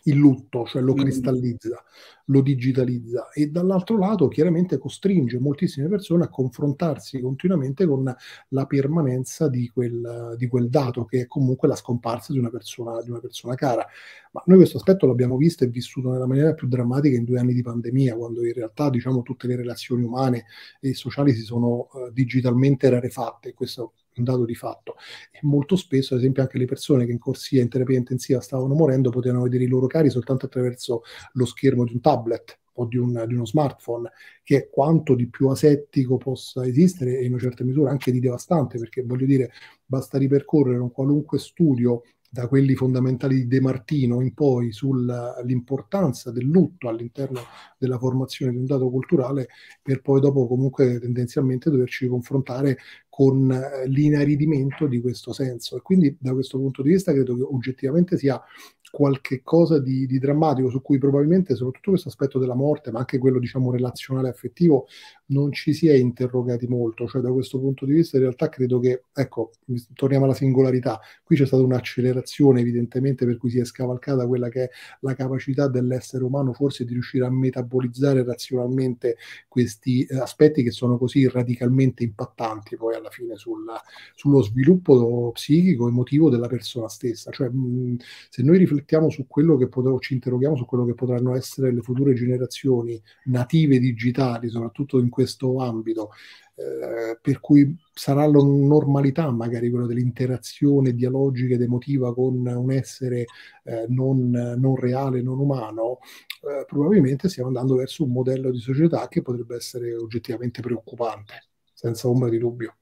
il lutto, cioè lo mm. cristallizza, lo digitalizza e dall'altro lato chiaramente costringe moltissime persone a confrontarsi continuamente con la permanenza di quel, di quel dato che è comunque la scomparsa di una, persona, di una persona cara. Ma noi questo aspetto l'abbiamo visto e vissuto nella maniera più drammatica in due anni di pandemia, quando in realtà diciamo, tutte le relazioni umane e sociali si sono uh, digitalmente rarefatte. Questo un dato di fatto. E molto spesso, ad esempio, anche le persone che in corsia in terapia intensiva stavano morendo potevano vedere i loro cari soltanto attraverso lo schermo di un tablet o di, un, di uno smartphone, che è quanto di più asettico possa esistere e in una certa misura anche di devastante, perché voglio dire, basta ripercorrere un qualunque studio da quelli fondamentali di De Martino in poi sull'importanza del lutto all'interno della formazione di un dato culturale, per poi dopo comunque tendenzialmente doverci confrontare con eh, l'inaridimento di questo senso. E quindi da questo punto di vista credo che oggettivamente sia qualche cosa di, di, drammatico su cui probabilmente soprattutto questo aspetto della morte, ma anche quello diciamo relazionale affettivo, non ci si è interrogati molto, cioè da questo punto di vista in realtà credo che, ecco, torniamo alla singolarità, qui c'è stata un'accelerazione evidentemente per cui si è scavalcata quella che è la capacità dell'essere umano forse di riuscire a metabolizzare razionalmente questi eh, aspetti che sono così radicalmente impattanti poi alla fine sulla, sullo sviluppo psichico, emotivo della persona stessa, cioè mh, se noi riflettiamo riflettiamo su quello che potrà, ci interroghiamo su quello che potranno essere le future generazioni native digitali, soprattutto in questo ambito, eh, per cui sarà la normalità magari quella dell'interazione dialogica ed emotiva con un essere eh, non, non, reale, non umano, eh, probabilmente stiamo andando verso un modello di società che potrebbe essere oggettivamente preoccupante, senza ombra di dubbio.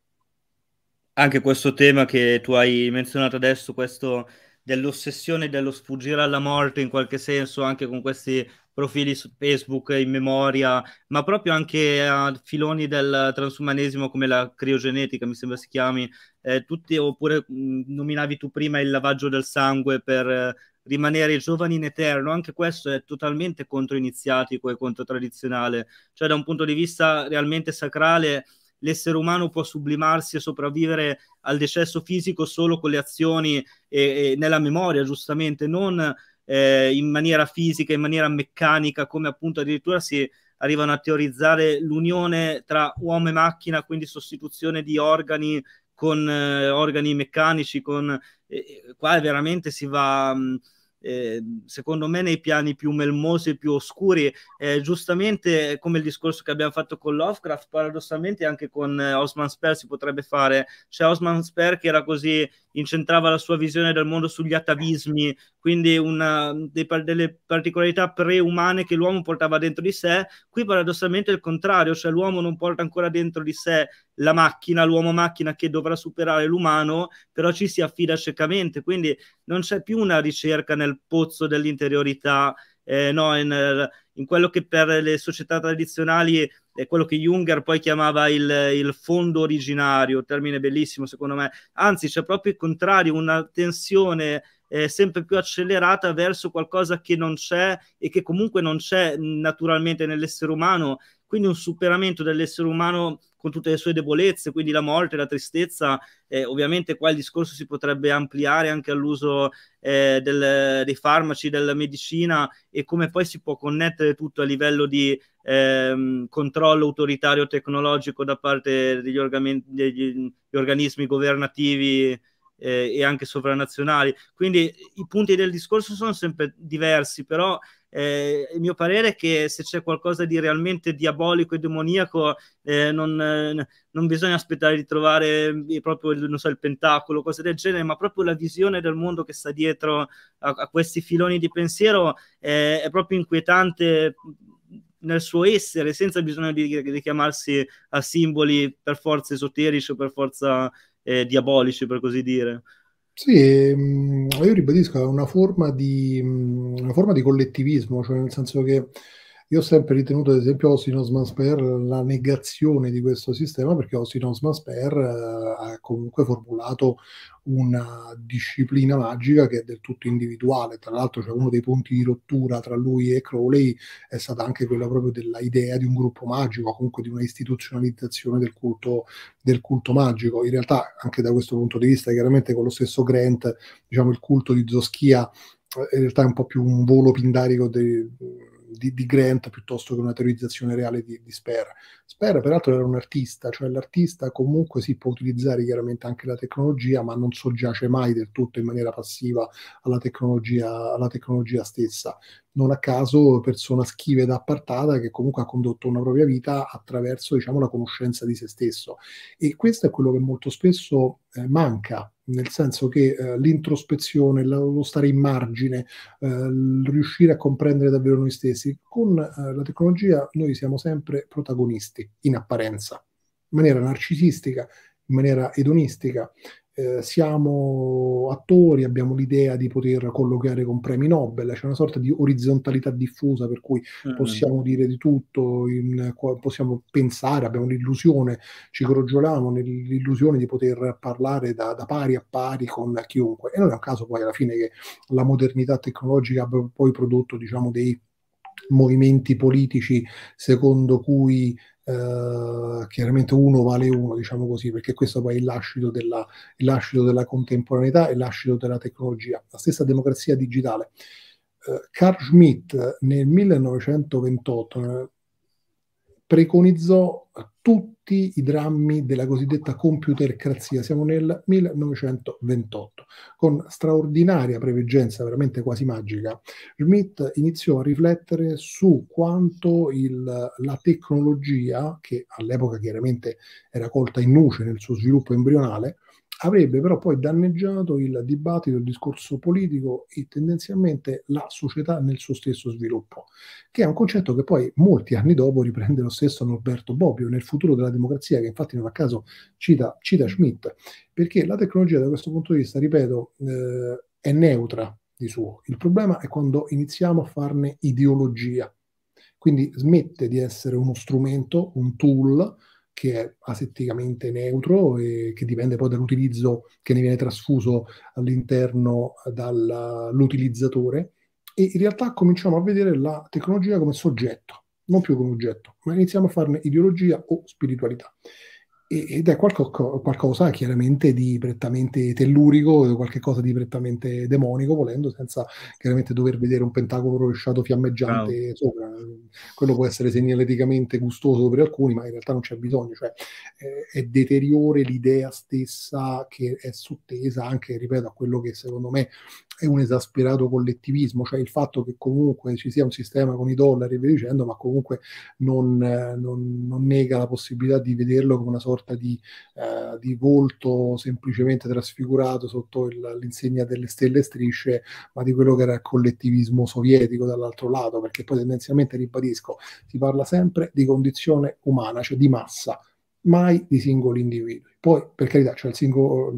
Anche questo tema che tu hai menzionato adesso, questo dell'ossessione dello sfuggire alla morte in qualche senso anche con questi profili su Facebook in memoria, ma proprio anche a filoni del transumanesimo come la criogenetica, mi sembra si chiami, eh, tutti, oppure mh, nominavi tu prima il lavaggio del sangue per eh, rimanere giovani in eterno, anche questo è totalmente controiniziatico e contro tradizionale, cioè da un punto di vista realmente sacrale l'essere umano può sublimarsi e sopravvivere al decesso fisico solo con le azioni e, e nella memoria, giustamente, non eh, in maniera fisica, in maniera meccanica, come appunto addirittura si arrivano a teorizzare l'unione tra uomo e macchina, quindi sostituzione di organi con eh, organi meccanici, con, eh, qua veramente si va... Mh, Ehm, secondo me nei piani più melmosi e più oscuri eh, giustamente come il discorso che abbiamo fatto con Lovecraft paradossalmente anche con eh, Osman Sper si potrebbe fare c'è cioè, Osman Sper che era così incentrava la sua visione del mondo sugli atavismi quindi una, dei, delle particolarità preumane che l'uomo portava dentro di sé qui paradossalmente è il contrario cioè l'uomo non porta ancora dentro di sé la macchina, l'uomo macchina che dovrà superare l'umano, però ci si affida ciecamente, quindi non c'è più una ricerca nel pozzo dell'interiorità, eh, no, in, in, quello che per le società tradizionali è quello che Junger poi chiamava il, il fondo originario, termine bellissimo secondo me, anzi c'è proprio il contrario, una tensione eh, sempre più accelerata verso qualcosa che non c'è e che comunque non c'è naturalmente nell'essere umano quindi un superamento dell'essere umano con tutte le sue debolezze, quindi la morte, la tristezza, eh, ovviamente qua il discorso si potrebbe ampliare anche all'uso eh, del, dei farmaci, della medicina e come poi si può connettere tutto a livello di ehm, controllo autoritario tecnologico da parte degli, organi- degli organismi governativi eh, e anche sovranazionali. Quindi i punti del discorso sono sempre diversi, però eh, il mio parere è che se c'è qualcosa di realmente diabolico e demoniaco, eh, non, eh, non, bisogna aspettare di trovare eh, proprio il, so, il pentacolo, cose del genere, ma proprio la visione del mondo che sta dietro a, a questi filoni di pensiero eh, è proprio inquietante nel suo essere, senza bisogno di, richiamarsi a simboli per forza esoterici o per forza eh, diabolici, per così dire. Sì, mm, io ribadisco, è una forma, di, mm, una forma di collettivismo, cioè nel senso che io ho sempre ritenuto, ad esempio, Osinos Mansper la negazione di questo sistema perché Osinos Mansper eh, ha comunque formulato una disciplina magica che è del tutto individuale. Tra l'altro, cioè uno dei punti di rottura tra lui e Crowley è stata anche quella proprio dell'idea di un gruppo magico, comunque di una istituzionalizzazione del culto, del culto magico. In realtà, anche da questo punto di vista, chiaramente con lo stesso Grant, diciamo, il culto di Zoschia eh, in realtà è un po' più un volo pindarico dei di, di, Grant piuttosto che una teorizzazione reale di, di Sper. Sper peraltro era un artista, cioè l'artista comunque si può utilizzare chiaramente anche la tecnologia, ma non soggiace mai del tutto in maniera passiva alla tecnologia, alla tecnologia stessa. Non a caso persona schiva ed appartata che comunque ha condotto una propria vita attraverso diciamo, la conoscenza di se stesso. E questo è quello che molto spesso eh, manca nel senso che eh, l'introspezione, lo stare in margine, eh, riuscire a comprendere davvero noi stessi, con eh, la tecnologia noi siamo sempre protagonisti in apparenza, in maniera narcisistica, in maniera edonistica, eh, siamo attori, abbiamo l'idea di poter colloquiare con premi Nobel, c'è una sorta di orizzontalità diffusa per cui mm. possiamo dire di tutto, in, possiamo pensare, abbiamo l'illusione, ci crogioliamo nell'illusione di poter parlare da, da, pari a pari con chiunque. E non è un caso poi alla fine che la modernità tecnologica abbia poi prodotto diciamo, dei movimenti politici secondo cui eh, chiaramente uno vale uno, diciamo così, perché questo poi è il l'ascito della, della, contemporaneità e l'ascito della tecnologia, la stessa democrazia digitale. Uh, Carl Schmitt eh, nel 1928, preconizzò tutti i drammi della cosiddetta computercrazia. Siamo nel 1928. Con straordinaria preveggenza, veramente quasi magica, Schmidt iniziò a riflettere su quanto il, la tecnologia, che all'epoca chiaramente era colta in nuce nel suo sviluppo embrionale, avrebbe però poi danneggiato il dibattito, il discorso politico e tendenzialmente la società nel suo stesso sviluppo, che è un concetto che poi molti anni dopo riprende lo stesso Norberto Bobbio nel futuro della democrazia, che infatti non a caso cita, cita Schmidt, perché la tecnologia da questo punto di vista, ripeto, eh, è neutra di suo. Il problema è quando iniziamo a farne ideologia, quindi smette di essere uno strumento, un tool, che è asetticamente neutro e che dipende poi dall'utilizzo che ne viene trasfuso all'interno dall'utilizzatore. E in realtà cominciamo a vedere la tecnologia come soggetto, non più come oggetto, ma iniziamo a farne ideologia o spiritualità ed è qualco, qualcosa chiaramente di prettamente tellurico, qualcosa di prettamente demonico, volendo, senza chiaramente dover vedere un pentacolo rovesciato fiammeggiante oh. sopra. Quello può essere segnaleticamente gustoso per alcuni, ma in realtà non c'è bisogno, cioè eh, è deteriore l'idea stessa che è sottesa anche, ripeto, a quello che secondo me è un esasperato collettivismo, cioè il fatto che comunque ci sia un sistema con i dollari e via dicendo, ma comunque non, eh, non, non nega la possibilità di vederlo come una sorta di, eh, di volto semplicemente trasfigurato sotto il, l'insegna delle stelle strisce, ma di quello che era il collettivismo sovietico dall'altro lato, perché poi tendenzialmente, ribadisco, si parla sempre di condizione umana, cioè di massa mai di singoli individui. Poi, per carità, c'è il singolo,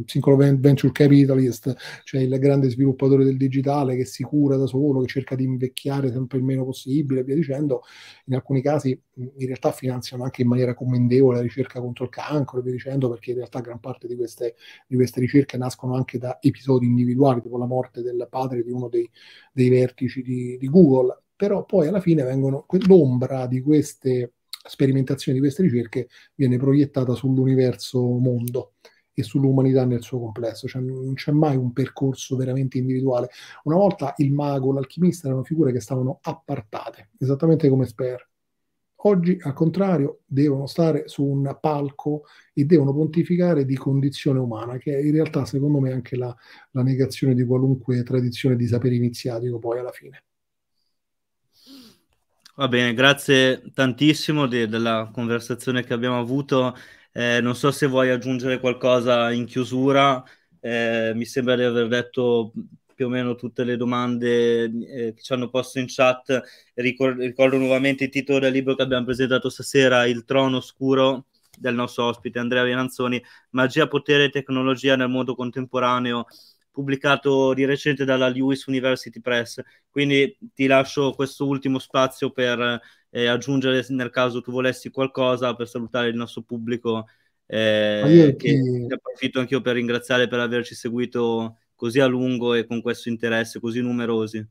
venture capitalist, c'è il grande sviluppatore del digitale che si cura da solo, che cerca di invecchiare sempre il meno possibile, via dicendo. In alcuni casi, in realtà, finanziano anche in maniera commendevole la ricerca contro il cancro, via dicendo, perché in realtà gran parte di queste, di queste ricerche nascono anche da episodi individuali, tipo la morte del padre di uno dei, dei vertici di, di Google. Però poi alla fine vengono l'ombra di queste sperimentazione di queste ricerche viene proiettata sull'universo mondo e sull'umanità nel suo complesso, cioè non c'è mai un percorso veramente individuale. Una volta il mago, l'alchimista erano figure che stavano appartate, esattamente come Sper. Oggi, al contrario, devono stare su un palco e devono pontificare di condizione umana, che è in realtà, secondo me, anche la, la negazione di qualunque tradizione di sapere iniziatico poi alla fine. Va bene, grazie tantissimo de- della conversazione che abbiamo avuto. Eh, non so se vuoi aggiungere qualcosa in chiusura. Eh, mi sembra di aver detto più o meno tutte le domande eh, che ci hanno posto in chat. Ricor- ricordo nuovamente il titolo del libro che abbiamo presentato stasera, Il trono oscuro del nostro ospite Andrea Venanzoni, Magia, potere e tecnologia nel mondo contemporaneo pubblicato di recente dalla Lewis University Press. Quindi ti lascio questo ultimo spazio per eh, aggiungere, nel caso tu volessi qualcosa, per salutare il nostro pubblico. Eh, che ne approfitto anch'io per ringraziare per averci seguito così a lungo e con questo interesse così numerosi.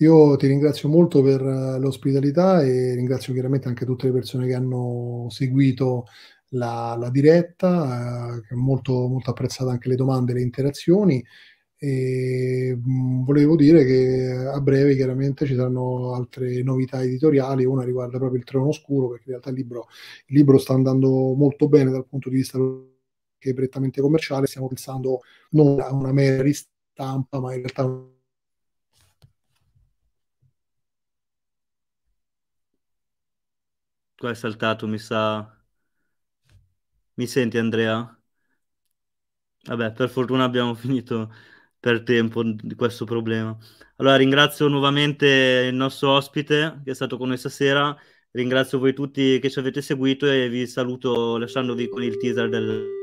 Io ti ringrazio molto per eh, l'ospitalità e ringrazio chiaramente anche tutte le persone che hanno seguito la, la diretta, eh, molto, molto apprezzata anche le domande e le interazioni. E mh, mm, volevo dire che a breve chiaramente ci saranno altre novità editoriali, una riguarda proprio il trono oscuro, perché in realtà il libro, il libro sta andando molto bene dal punto di vista che è prettamente commerciale, stiamo pensando non a una mera ristampa, ma in realtà Qua è saltato, mi sa mi senti Andrea? Vabbè, per fortuna abbiamo finito per tempo di questo problema. Allora ringrazio nuovamente il nostro ospite che è stato con noi stasera, ringrazio voi tutti che ci avete seguito e vi saluto lasciandovi con il teaser del...